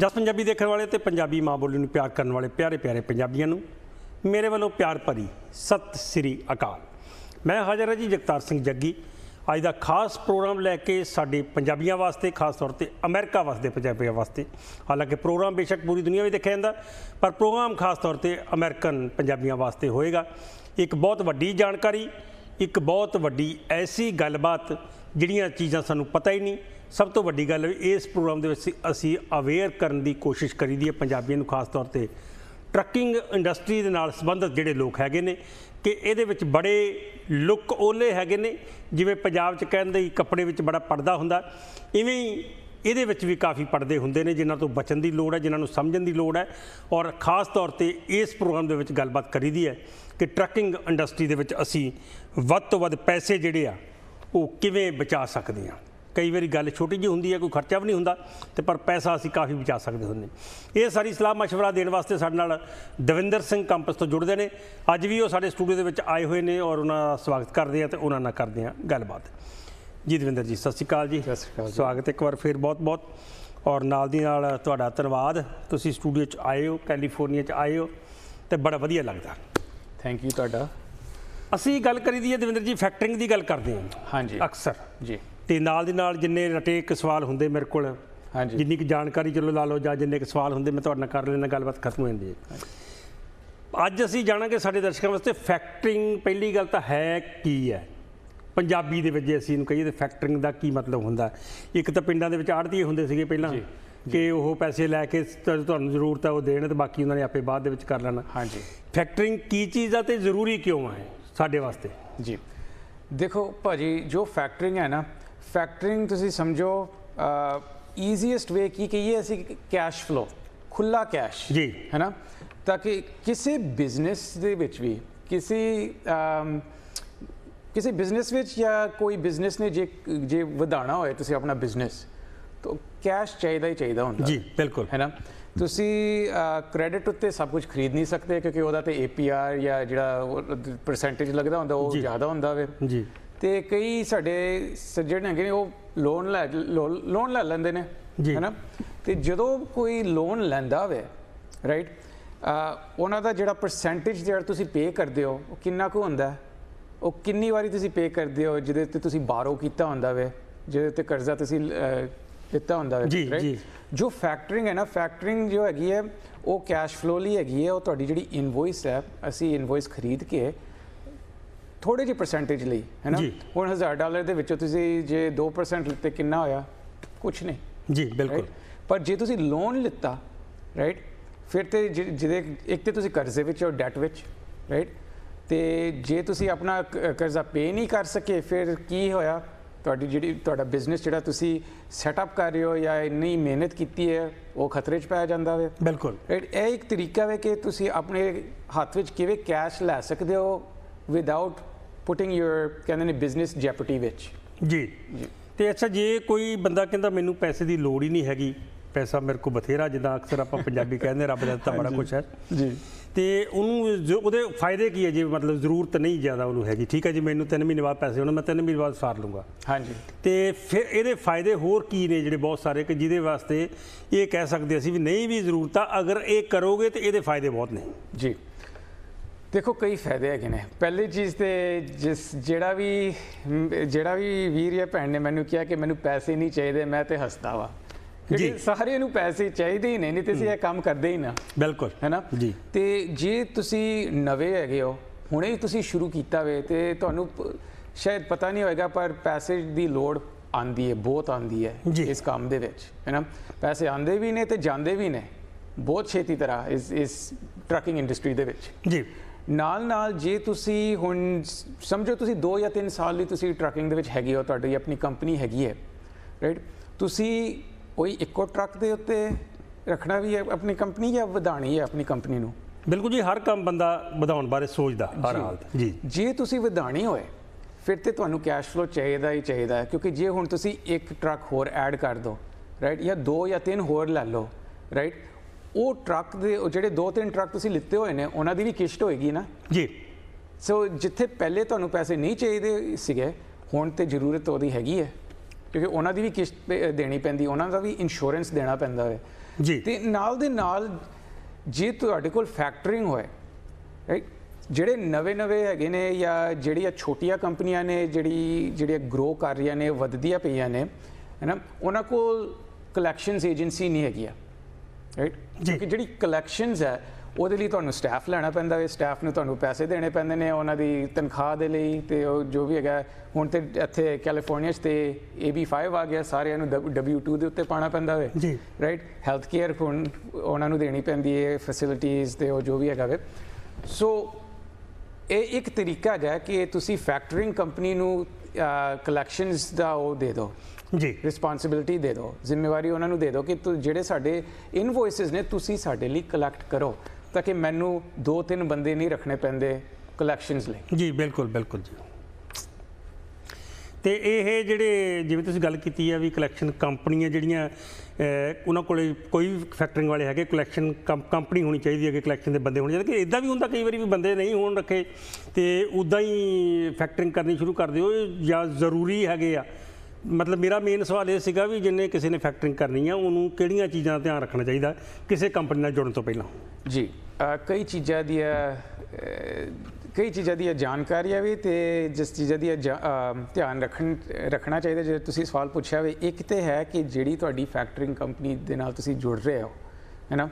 ਜਸ ਪੰਜਾਬੀ ਦੇਖਣ ਵਾਲੇ ਤੇ ਪੰਜਾਬੀ ਮਾਂ ਬੋਲੀ ਨੂੰ ਪਿਆਰ ਕਰਨ ਵਾਲੇ ਪਿਆਰੇ ਪਿਆਰੇ ਪੰਜਾਬੀਆਂ ਨੂੰ ਮੇਰੇ ਵੱਲੋਂ ਪਿਆਰ ਭਰੀ ਸਤਿ ਸ੍ਰੀ ਅਕਾਲ ਮੈਂ ਹਾਜ਼ਰ ਹਾਂ ਜੀ ਜਗਤਾਰ ਸਿੰਘ ਜੱਗੀ ਅੱਜ ਦਾ ਖਾਸ ਪ੍ਰੋਗਰਾਮ ਲੈ ਕੇ ਸਾਡੇ ਪੰਜਾਬੀਆਂ ਵਾਸਤੇ ਖਾਸ ਤੌਰ ਤੇ ਅਮਰੀਕਾ ਵਾਸਤੇ ਪੰਜਾਬੀਆਂ ਵਾਸਤੇ ਹਾਲਾਂਕਿ ਪ੍ਰੋਗਰਾਮ ਬੇਸ਼ੱਕ ਪੂਰੀ ਦੁਨੀਆ ਵਿੱਚ ਦੇਖਿਆ ਜਾਂਦਾ ਪਰ ਪ੍ਰੋਗਰਾਮ ਖਾਸ ਤੌਰ ਤੇ ਅਮਰੀਕਨ ਪੰਜਾਬੀਆਂ ਵਾਸਤੇ ਹੋਏਗਾ ਇੱਕ ਬਹੁਤ ਵੱਡੀ ਜਾਣਕਾਰੀ ਇੱਕ ਬਹੁਤ ਵੱਡੀ ਐਸੀ ਗੱਲਬਾਤ ਜਿਹੜੀਆਂ ਚੀਜ਼ਾਂ ਸਾਨੂੰ ਪਤਾ ਹੀ ਨਹੀਂ ਸਭ ਤੋਂ ਵੱਡੀ ਗੱਲ ਇਸ ਪ੍ਰੋਗਰਾਮ ਦੇ ਵਿੱਚ ਅਸੀਂ ਅਵੇਅਰ ਕਰਨ ਦੀ ਕੋਸ਼ਿਸ਼ ਕਰੀਦੀ ਹੈ ਪੰਜਾਬੀਆਂ ਨੂੰ ਖਾਸ ਤੌਰ ਤੇ ਟਰੱਕਿੰਗ ਇੰਡਸਟਰੀ ਦੇ ਨਾਲ ਸੰਬੰਧਿਤ ਜਿਹੜੇ ਲੋਕ ਹੈਗੇ ਨੇ ਕਿ ਇਹਦੇ ਵਿੱਚ ਬੜੇ ਲੁੱਕ ਓਲੇ ਹੈਗੇ ਨੇ ਜਿਵੇਂ ਪੰਜਾਬ 'ਚ ਕਹਿੰਦੇ ਕੱਪੜੇ ਵਿੱਚ ਬੜਾ ਪਰਦਾ ਹੁੰਦਾ ਇਵੇਂ ਹੀ ਇਹਦੇ ਵਿੱਚ ਵੀ ਕਾਫੀ ਪਰਦੇ ਹੁੰਦੇ ਨੇ ਜਿਨ੍ਹਾਂ ਤੋਂ ਬਚਣ ਦੀ ਲੋੜ ਹੈ ਜਿਨ੍ਹਾਂ ਨੂੰ ਸਮਝਣ ਦੀ ਲੋੜ ਹੈ ਔਰ ਖਾਸ ਤੌਰ ਤੇ ਇਸ ਪ੍ਰੋਗਰਾਮ ਦੇ ਵਿੱਚ ਗੱਲਬਾਤ ਕਰੀਦੀ ਹੈ ਕਿ ਟਰੱਕਿੰਗ ਇੰਡਸਟਰੀ ਦੇ ਵਿੱਚ ਅਸੀਂ ਵੱਧ ਤੋਂ ਵੱਧ ਪੈਸੇ ਜਿਹੜੇ ਆ ਉਹ ਕਿਵੇਂ ਬਚਾ ਸਕਦੇ ਹਾਂ ਕਈ ਵਾਰੀ ਗੱਲ ਛੋਟੀ ਜੀ ਹੁੰਦੀ ਹੈ ਕੋਈ ਖਰਚਾ ਵੀ ਨਹੀਂ ਹੁੰਦਾ ਤੇ ਪਰ ਪੈਸਾ ਅਸੀਂ ਕਾਫੀ ਬਚਾ ਸਕਦੇ ਹੁੰਦੇ ਇਹ ਸਾਰੀ ਸਲਾਹ مشورہ ਦੇਣ ਵਾਸਤੇ ਸਾਡੇ ਨਾਲ ਦਵਿੰਦਰ ਸਿੰਘ ਕੰਪਸ ਤੋਂ ਜੁੜਦੇ ਨੇ ਅੱਜ ਵੀ ਉਹ ਸਾਡੇ ਸਟੂਡੀਓ ਦੇ ਵਿੱਚ ਆਏ ਹੋਏ ਨੇ ਔਰ ਉਹਨਾਂ ਦਾ ਸਵਾਗਤ ਕਰਦੇ ਆ ਤੇ ਉਹਨਾਂ ਨਾਲ ਕਰਦੇ ਆ ਗੱਲਬਾਤ ਜੀ ਦਵਿੰਦਰ ਜੀ ਸਤਿ ਸ਼੍ਰੀ ਅਕਾਲ ਜੀ ਸਤਿ ਸ਼੍ਰੀ ਅਕਾਲ ਸਵਾਗਤ ਇੱਕ ਵਾਰ ਫੇਰ ਬਹੁਤ ਬਹੁਤ ਔਰ ਨਾਲ ਦੀ ਨਾਲ ਤੁਹਾਡਾ ਧੰਨਵਾਦ ਤੁਸੀਂ ਸਟੂਡੀਓ 'ਚ ਆਏ ਹੋ ਕੈਲੀਫੋਰਨੀਆ 'ਚ ਆਏ ਹੋ ਤੇ ਬੜਾ ਵਧੀਆ ਲੱਗਦਾ ਥੈਂਕ ਯੂ ਤੁਹਾਡਾ ਅਸੀਂ ਗੱਲ ਕਰੀ ਦੀ ਹੈ ਦਵਿੰਦਰ ਜੀ ਫੈਕਟਰਿੰਗ ਦੀ ਗੱਲ ਕਰਦੇ ਹਾਂ ਹਾਂਜੀ ਅਕਸਰ ਜੀ ਤੇ ਨਾਲ ਦੇ ਨਾਲ ਜਿੰਨੇ ਰਟੇ ਇੱਕ ਸਵਾਲ ਹੁੰਦੇ ਮੇਰੇ ਕੋਲ ਹਾਂਜੀ ਜਿੰਨੀ ਕੁ ਜਾਣਕਾਰੀ ਚਲੋ ਲਾ ਲਓ ਜਾਂ ਜਿੰਨੇ ਕੁ ਸਵਾਲ ਹੁੰਦੇ ਮੈਂ ਤੁਹਾਡੇ ਨਾਲ ਕਰ ਲੈਣਾ ਗੱਲਬਾਤ ਖਤਮ ਹੋ ਜਾਂਦੀ ਹੈ ਅੱਜ ਅਸੀਂ ਜਾਣਾਂਗੇ ਸਾਡੇ ਦਰਸ਼ਕਾਂ ਵਾਸਤੇ ਫੈਕਟਰਿੰਗ ਪਹਿਲੀ ਗੱਲ ਤਾਂ ਹੈ ਕੀ ਹੈ ਪੰਜਾਬੀ ਦੇ ਵਿੱਚ ਜੇ ਅਸੀਂ ਇਹਨੂੰ ਕਹੀਏ ਤਾਂ ਫੈਕਟਰਿੰਗ ਦਾ ਕੀ ਮਤਲਬ ਹੁੰਦਾ ਇੱਕ ਤਾਂ ਪਿੰਡਾਂ ਦੇ ਵਿੱਚ ਆੜਤੀਏ ਹੁੰਦੇ ਸੀਗੇ ਪਹਿਲਾਂ ਕਿ ਉਹ ਪੈਸੇ ਲੈ ਕੇ ਤੁਹਾਨੂੰ ਜ਼ਰੂਰਤ ਹੈ ਉਹ ਦੇਣ ਤੇ ਬਾਕੀ ਉਹਨਾਂ ਨੇ ਆਪੇ ਬਾਅਦ ਦੇ ਵਿੱਚ ਕਰ ਲੈਣਾ ਹਾਂਜੀ ਫੈਕਟਰਿੰਗ ਕੀ ਚੀਜ਼ ਆ ਤੇ ਜ਼ਰੂਰੀ ਕਿਉਂ ਹੈ ਸਾਡੇ ਵਾਸਤੇ ਜੀ ਦੇਖੋ ਭਾਜੀ ਜੋ ਫੈਕਟਰਿੰਗ ਹੈ ਨਾ ਫੈਕਟਰਿੰਗ ਤੁਸੀਂ ਸਮਝੋ ਈਜ਼ੀਐਸਟ ਵੇ ਕੀ ਕਿ ਇਹ ਅਸੀਂ ਕੈਸ਼ ਫਲੋ ਖੁੱਲਾ ਕੈਸ਼ ਜੀ ਹੈਨਾ ਤਾਂ ਕਿ ਕਿਸੇ ਬਿਜ਼ਨਸ ਦੇ ਵਿੱਚ ਵੀ ਕਿਸੇ ਕਿਸੇ ਬਿਜ਼ਨਸ ਵਿੱਚ ਜਾਂ ਕੋਈ ਬਿਜ਼ਨਸ ਨੇ ਜੇ ਜੇ ਵਧਾਣਾ ਹੋਏ ਤੁਸੀਂ ਆਪਣਾ ਬਿਜ਼ਨਸ ਤਾਂ ਕੈਸ਼ ਚਾਹੀਦਾ ਹੀ ਚਾਹੀਦਾ ਹੁੰਦਾ ਜੀ ਬਿਲਕੁਲ ਹੈਨਾ ਤੁਸੀਂ ਕ੍ਰੈਡਿਟ ਉੱਤੇ ਸਭ ਕੁਝ ਖਰੀਦ ਨਹੀਂ ਸਕਦੇ ਕਿਉਂਕਿ ਉਹਦਾ ਤੇ APR ਜਾਂ ਜਿਹੜਾ ਪਰਸੈਂਟੇਜ ਲੱਗਦਾ ਹੁੰਦਾ ਉਹ ਜ਼ਿਆਦਾ ਹੁੰਦਾ ਵੇ ਜੀ ਤੇ ਕਈ ਸਾਡੇ ਜਿਹੜੇ ਹੈਗੇ ਨੇ ਉਹ ਲੋਨ ਲੈ ਲੋਨ ਲੈ ਲੈਂਦੇ ਨੇ ਹੈਨਾ ਤੇ ਜਦੋਂ ਕੋਈ ਲੋਨ ਲੈਂਦਾ ਹੋਵੇ ਰਾਈਟ ਉਹਨਾਂ ਦਾ ਜਿਹੜਾ ਪਰਸੈਂਟੇਜ ਜਿਹੜਾ ਤੁਸੀਂ ਪੇ ਕਰਦੇ ਹੋ ਉਹ ਕਿੰਨਾ ਕੁ ਹੁੰਦਾ ਉਹ ਕਿੰਨੀ ਵਾਰੀ ਤੁਸੀਂ ਪੇ ਕਰਦੇ ਹੋ ਜਿਹਦੇ ਤੇ ਤੁਸੀਂ ਬਾਰੋ ਕੀਤਾ ਹੁੰਦਾ ਵੇ ਜਿਹਦੇ ਤੇ ਕਰਜ਼ਾ ਤੁਸੀਂ ਦਿੱਤਾ ਹੁੰਦਾ ਵੇ ਜੀ ਜੀ ਜੋ ਫੈਕਟਰਿੰਗ ਹੈ ਨਾ ਫੈਕਟਰਿੰਗ ਜੋ ਹੈਗੀ ਹੈ ਉਹ ਕੈਸ਼ ਫਲੋ ਲਈ ਹੈਗੀ ਹੈ ਉਹ ਤੁਹਾਡੀ ਜਿਹੜੀ ਇਨਵੋਇਸ ਹੈ ਅਸੀਂ ਇਨਵੋਇਸ ਖਰੀਦ ਕੇ ਥੋੜੇ ਜਿਹੀ ਪਰਸੈਂਟੇਜ ਲਈ ਹੈ ਨਾ ਹੁਣ 1000 ਡਾਲਰ ਦੇ ਵਿੱਚੋਂ ਤੁਸੀਂ ਜੇ 2% ਲਿੱਤੇ ਕਿੰਨਾ ਹੋਇਆ ਕੁਝ ਨਹੀਂ ਜੀ ਬਿਲਕੁਲ ਪਰ ਜੇ ਤੁਸੀਂ ਲੋਨ ਲਿੱਤਾ ਰਾਈਟ ਫਿਰ ਤੇ ਜਿਹਦੇ ਇੱਕ ਤੇ ਤੁਸੀਂ ਕਰਜ਼ੇ ਵਿੱਚ ਹੋ ਡੈਟ ਵਿੱਚ ਰਾਈਟ ਤੇ ਜੇ ਤੁਸੀਂ ਆਪਣਾ ਕਰਜ਼ਾ ਪੇ ਨਹੀਂ ਕਰ ਸਕੇ ਫਿਰ ਕੀ ਹੋਇਆ ਤੁਹਾਡੀ ਜਿਹੜੀ ਤੁਹਾਡਾ ਬਿਜ਼ਨਸ ਜਿਹੜਾ ਤੁਸੀਂ ਸੈਟਅਪ ਕਰ ਰਹੇ ਹੋ ਜਾਂ ਇੰਨੀ ਮਿਹਨਤ ਕੀਤੀ ਹੈ ਉਹ ਖਤਰੇ 'ਚ ਪੈ ਜਾਂਦਾ ਵੇ ਬਿਲਕੁਲ ਇਹ ਇੱਕ ਤਰੀਕਾ ਵੇ ਕਿ ਤੁਸੀਂ ਆਪਣੇ ਹੱਥ ਵਿੱਚ ਕਿਵੇਂ ਕੈਸ਼ ਲੈ ਸਕਦੇ ਹੋ ਵਿਦਆਊਟ ਪੁੱਟਿੰਗ ਯੂਰ ਕਹਿੰਦੇ ਨੇ ਬਿਜ਼ਨਸ ਜੈਪਰਟੀ ਵਿੱਚ ਜੀ ਤੇ ਅੱਛਾ ਜੇ ਕੋਈ ਬੰਦਾ ਕਹਿੰਦਾ ਮੈਨੂੰ ਪੈਸੇ ਦੀ ਲੋੜ ਹੀ ਨਹੀਂ ਹੈਗੀ ਪੈਸਾ ਮੇਰੇ ਕੋ ਬਥੇਰਾ ਜਿੱਦਾਂ ਅਕਸਰ ਆਪਾਂ ਪੰਜਾਬੀ ਕਹਿੰਦੇ ਰੱਬ ਦਾ ਦਿੱਤਾ ਬੜਾ ਕੁਝ ਹੈ ਜੀ ਤੇ ਉਹਨੂੰ ਜੋ ਉਹਦੇ ਫਾਇਦੇ ਕੀ ਹੈ ਜੇ ਮਤਲਬ ਜ਼ਰੂਰਤ ਨਹੀਂ ਜ਼ਿਆਦਾ ਉਹਨੂੰ ਹੈਗੀ ਠੀਕ ਹੈ ਜੀ ਮੈਨੂੰ 3 ਮਹੀਨੇ ਬਾਅਦ ਪੈਸੇ ਉਹਨਾਂ ਮੈਂ 3 ਮਹੀਨੇ ਬਾਅਦ ਸਾਰ ਲੂੰਗਾ ਹਾਂਜੀ ਤੇ ਫਿਰ ਇਹਦੇ ਫਾਇਦੇ ਹੋਰ ਕੀ ਨੇ ਜਿਹੜੇ ਬਹੁਤ ਸਾਰੇ ਕਿ ਜਿਹਦੇ ਵਾਸਤੇ ਇਹ ਕਹਿ ਸਕਦੇ ਅਸੀਂ ਵੀ ਨਹੀਂ ਵੀ ਜ਼ਰੂਰਤ ਆ ਅਗਰ ਇਹ ਕਰੋਗੇ ਤੇ ਇਹਦੇ ਫਾਇਦੇ ਬਹੁਤ ਨੇ ਜੀ ਦੇਖੋ ਕਈ ਫਾਇਦੇ ਹੈਗੇ ਨੇ ਪਹਿਲੀ ਚੀਜ਼ ਤੇ ਜਿਸ ਜਿਹੜਾ ਵੀ ਜਿਹੜਾ ਵੀ ਵੀਰ ਜਾਂ ਭੈਣ ਨੇ ਮੈਨੂੰ ਕਿਹਾ ਕਿ ਮੈਨੂੰ ਪੈਸੇ ਨਹੀਂ ਚਾਹੀਦੇ ਮੈਂ ਤੇ ਹੱਸਦਾ ਵਾ ਕਿ ਸਾਰੇ ਨੂੰ ਪੈਸੇ ਚਾਹੀਦੇ ਹੀ ਨਹੀਂ ਨਹੀਂ ਤੇ ਇਹ ਕੰਮ ਕਰਦੇ ਹੀ ਨਾ ਬਿਲਕੁਲ ਹੈਨਾ ਜੀ ਤੇ ਜੇ ਤੁਸੀਂ ਨਵੇਂ ਹੈਗੇ ਹੋ ਹੁਣੇ ਹੀ ਤੁਸੀਂ ਸ਼ੁਰੂ ਕੀਤਾ ਵੇ ਤੇ ਤੁਹਾਨੂੰ ਸ਼ਾਇਦ ਪਤਾ ਨਹੀਂ ਹੋਏਗਾ ਪਰ ਪੈਸੇ ਦੀ ਲੋੜ ਆਂਦੀ ਹੈ ਬਹੁਤ ਆਂਦੀ ਹੈ ਇਸ ਕੰਮ ਦੇ ਵਿੱਚ ਹੈਨਾ ਪੈਸੇ ਆਂਦੇ ਵੀ ਨੇ ਤੇ ਜਾਂਦੇ ਵੀ ਨੇ ਬਹੁਤ ਛੇਤੀ ਤਰ੍ਹਾਂ ਇਸ ਇਸ ਟਰੱਕਿੰਗ ਇੰਡਸਟਰੀ ਦੇ ਵਿੱਚ ਜੀ ਨਾਲ ਨਾਲ ਜੇ ਤੁਸੀਂ ਹੁਣ ਸਮਝੋ ਤੁਸੀਂ 2 ਜਾਂ 3 ਸਾਲ ਲਈ ਤੁਸੀਂ ਟਰੱਕਿੰਗ ਦੇ ਵਿੱਚ ਹੈਗੇ ਹੋ ਤੁਹਾਡੀ ਆਪਣੀ ਕੰਪਨੀ ਹੈਗੀ ਹੈ ਰਾਈਟ ਤੁਸੀਂ ਕੋਈ ਇੱਕੋ ਟਰੱਕ ਦੇ ਉੱਤੇ ਰੱਖਣਾ ਵੀ ਹੈ ਆਪਣੀ ਕੰਪਨੀ ਜਾਂ ਵਧਾਣੀ ਹੈ ਆਪਣੀ ਕੰਪਨੀ ਨੂੰ ਬਿਲਕੁਲ ਜੀ ਹਰ ਕੰਮ ਬੰਦਾ ਵਧਾਉਣ ਬਾਰੇ ਸੋਚਦਾ ਹਰ ਹਾਲ ਜੀ ਜੇ ਤੁਸੀਂ ਵਧਾਣੀ ਹੋਏ ਫਿਰ ਤੇ ਤੁਹਾਨੂੰ ਕੈਸ਼ ਫਲੋ ਚਾਹੀਦਾ ਹੀ ਚਾਹੀਦਾ ਹੈ ਕਿਉਂਕਿ ਜੇ ਹੁਣ ਤੁਸੀਂ ਇੱਕ ਟਰੱਕ ਹੋਰ ਐਡ ਕਰ ਦੋ ਰਾਈਟ ਜਾਂ ਦੋ ਜਾਂ ਤਿੰਨ ਹੋਰ ਲੈ ਲਓ ਰਾਈਟ ਉਹ ਟਰੱਕ ਦੇ ਉਹ ਜਿਹੜੇ ਦੋ ਤਿੰਨ ਟਰੱਕ ਤੁਸੀਂ ਲਿੱਤੇ ਹੋਏ ਨੇ ਉਹਨਾਂ ਦੀ ਵੀ ਕਿਸ਼ਤ ਹੋਏਗੀ ਨਾ ਜੀ ਸੋ ਜਿੱਥੇ ਪਹਿਲੇ ਤੁਹਾਨੂੰ ਪੈਸੇ ਨਹੀਂ ਚਾਹੀਦੇ ਸੀਗੇ ਹੁਣ ਤੇ ਜ਼ਰੂਰਤ ਉਹਦੀ ਹੈਗੀ ਹੈ ਕਿਉਂਕਿ ਉਹਨਾਂ ਦੀ ਵੀ ਕਿਸ਼ਤ ਦੇਣੀ ਪੈਂਦੀ ਉਹਨਾਂ ਦਾ ਵੀ ਇੰਸ਼ੋਰੈਂਸ ਦੇਣਾ ਪੈਂਦਾ ਹੈ ਜੀ ਤੇ ਨਾਲ ਦੇ ਨਾਲ ਜੇ ਤੁਹਾਡੇ ਕੋਲ ਫੈਕਟਰਿੰਗ ਹੋਏ ਰਾਈਟ ਜਿਹੜੇ ਨਵੇਂ-ਨਵੇਂ ਹੈਗੇ ਨੇ ਜਾਂ ਜਿਹੜੀਆਂ ਛੋਟੀਆਂ ਕੰਪਨੀਆਂ ਨੇ ਜਿਹੜੀ ਜਿਹੜੇ ਗਰੋ ਕਰ ਰਹੀਆਂ ਨੇ ਵੱਧਦੀਆਂ ਪਈਆਂ ਨੇ ਹੈਨਾ ਉਹਨਾਂ ਕੋਲ ਕਲੈਕਸ਼ਨਸ ਏਜੰਸੀ ਨਹੀਂ ਹੈਗੀ ਆ ਰਾਈਟ ਕਿਉਂਕਿ ਜਿਹੜੀ ਕਲੈਕਸ਼ਨਸ ਹੈ ਉਹਦੇ ਲਈ ਤੁਹਾਨੂੰ ਸਟਾਫ ਲੈਣਾ ਪੈਂਦਾ ਹੈ ਸਟਾਫ ਨੂੰ ਤੁਹਾਨੂੰ ਪੈਸੇ ਦੇਣੇ ਪੈਂਦੇ ਨੇ ਉਹਨਾਂ ਦੀ ਤਨਖਾਹ ਦੇ ਲਈ ਤੇ ਉਹ ਜੋ ਵੀ ਹੈਗਾ ਹੁਣ ਤੇ ਇੱਥੇ ਕੈਲੀਫੋਰਨੀਆ 'ਚ ਤੇ AB5 ਆ ਗਿਆ ਸਾਰਿਆਂ ਨੂੰ W2 ਦੇ ਉੱਤੇ ਪਾਣਾ ਪੈਂਦਾ ਹੈ ਜੀ ਰਾਈਟ ਹੈਲਥ ਕੇਅਰ ਹੁਣ ਉਹਨਾਂ ਨੂੰ ਦੇਣੀ ਪੈਂਦੀ ਹੈ ਫੈਸਿਲਿਟੀਆਂ ਤੇ ਉਹ ਜੋ ਵੀ ਹੈਗਾ ਵੇ ਸੋ ਇਹ ਇੱਕ ਤਰੀਕਾ ਹੈ ਕਿ ਤੁਸੀਂ ਫੈਕਟਰਿੰਗ ਕੰਪਨੀ ਨੂੰ ਕਲੈਕਸ਼ਨਸ ਦਾ ਉਹ ਦੇ ਦਿਓ ਜੀ ਰਿਸਪਾਂਸਿਬਿਲਟੀ ਦੇ ਦਿਓ ਜ਼ਿੰਮੇਵਾਰੀ ਉਹਨਾਂ ਨੂੰ ਦੇ ਦਿਓ ਕਿ ਜਿਹੜੇ ਸਾਡੇ ਇਨਵੋਇਸਸ ਨੇ ਤੁਸੀਂ ਸਾਡੇ ਲਈ ਕਲੈਕਟ ਕਰੋ ਤਾਂ ਕਿ ਮੈਨੂੰ ਦੋ ਤਿੰਨ ਬੰਦੇ ਨਹੀਂ ਰੱਖਣੇ ਪੈਂਦੇ ਕਲੈਕਸ਼ਨਸ ਲਈ ਜੀ ਬਿਲਕੁਲ ਬਿਲਕੁਲ ਜੀ ਤੇ ਇਹ ਜਿਹੜੇ ਜਿਵੇਂ ਤੁਸੀਂ ਗੱਲ ਕੀਤੀ ਆ ਵੀ ਕਲੈਕਸ਼ਨ ਕੰਪਨੀਆਂ ਜਿਹੜੀਆਂ ਉਹਨਾਂ ਕੋਲੇ ਕੋਈ ਵੀ ਫੈਕਟਰਿੰਗ ਵਾਲੇ ਹੈਗੇ ਕਲੈਕਸ਼ਨ ਕੰਪਨੀ ਹੋਣੀ ਚਾਹੀਦੀ ਹੈ ਕਿ ਕਲੈਕਸ਼ਨ ਦੇ ਬੰਦੇ ਹੋਣੇ ਚਾਹੀਦੇ ਕਿ ਇਦਾਂ ਵੀ ਹੁੰਦਾ ਕਈ ਵਾਰੀ ਵੀ ਬੰਦੇ ਨਹੀਂ ਹੋਣ ਰੱਖੇ ਤੇ ਉਦਾਂ ਹੀ ਫੈਕਟਰਿੰਗ ਕਰਨੀ ਸ਼ੁਰੂ ਕਰਦੇ ਹੋ ਜਾਂ ਜ਼ਰੂਰੀ ਹੈਗੇ ਆ ਮਤਲਬ ਮੇਰਾ ਮੇਨ ਸਵਾਲ ਇਹ ਸੀਗਾ ਵੀ ਜਿੰਨੇ ਕਿਸੇ ਨੇ ਫੈਕਟਰਿੰਗ ਕਰਨੀ ਆ ਉਹਨੂੰ ਕਿਹੜੀਆਂ ਚੀਜ਼ਾਂ ਦਾ ਧਿਆਨ ਰੱਖਣਾ ਚਾਹੀਦਾ ਕਿਸੇ ਕੰਪਨੀ ਨਾਲ ਜੁੜਨ ਤੋਂ ਪਹਿਲਾਂ ਜੀ ਕਈ ਚੀਜ਼ਾਂ ਦੀ ਕਈ ਚੀਜ਼ਾਂ ਦੀ ਜਾਣਕਾਰੀ ਆ ਵੀ ਤੇ ਜਿਸ ਚੀਜ਼ਾਂ ਦੀ ਧਿਆਨ ਰੱਖਣ ਰੱਖਣਾ ਚਾਹੀਦਾ ਜੇ ਤੁਸੀਂ ਸਵਾਲ ਪੁੱਛਿਆ ਵੇ ਇੱਕ ਤੇ ਹੈ ਕਿ ਜਿਹੜੀ ਤੁਹਾਡੀ ਫੈਕਟਰਿੰਗ ਕੰਪਨੀ ਦੇ ਨਾਲ ਤੁਸੀਂ ਜੁੜ ਰਹੇ ਹੋ ਹੈਨਾ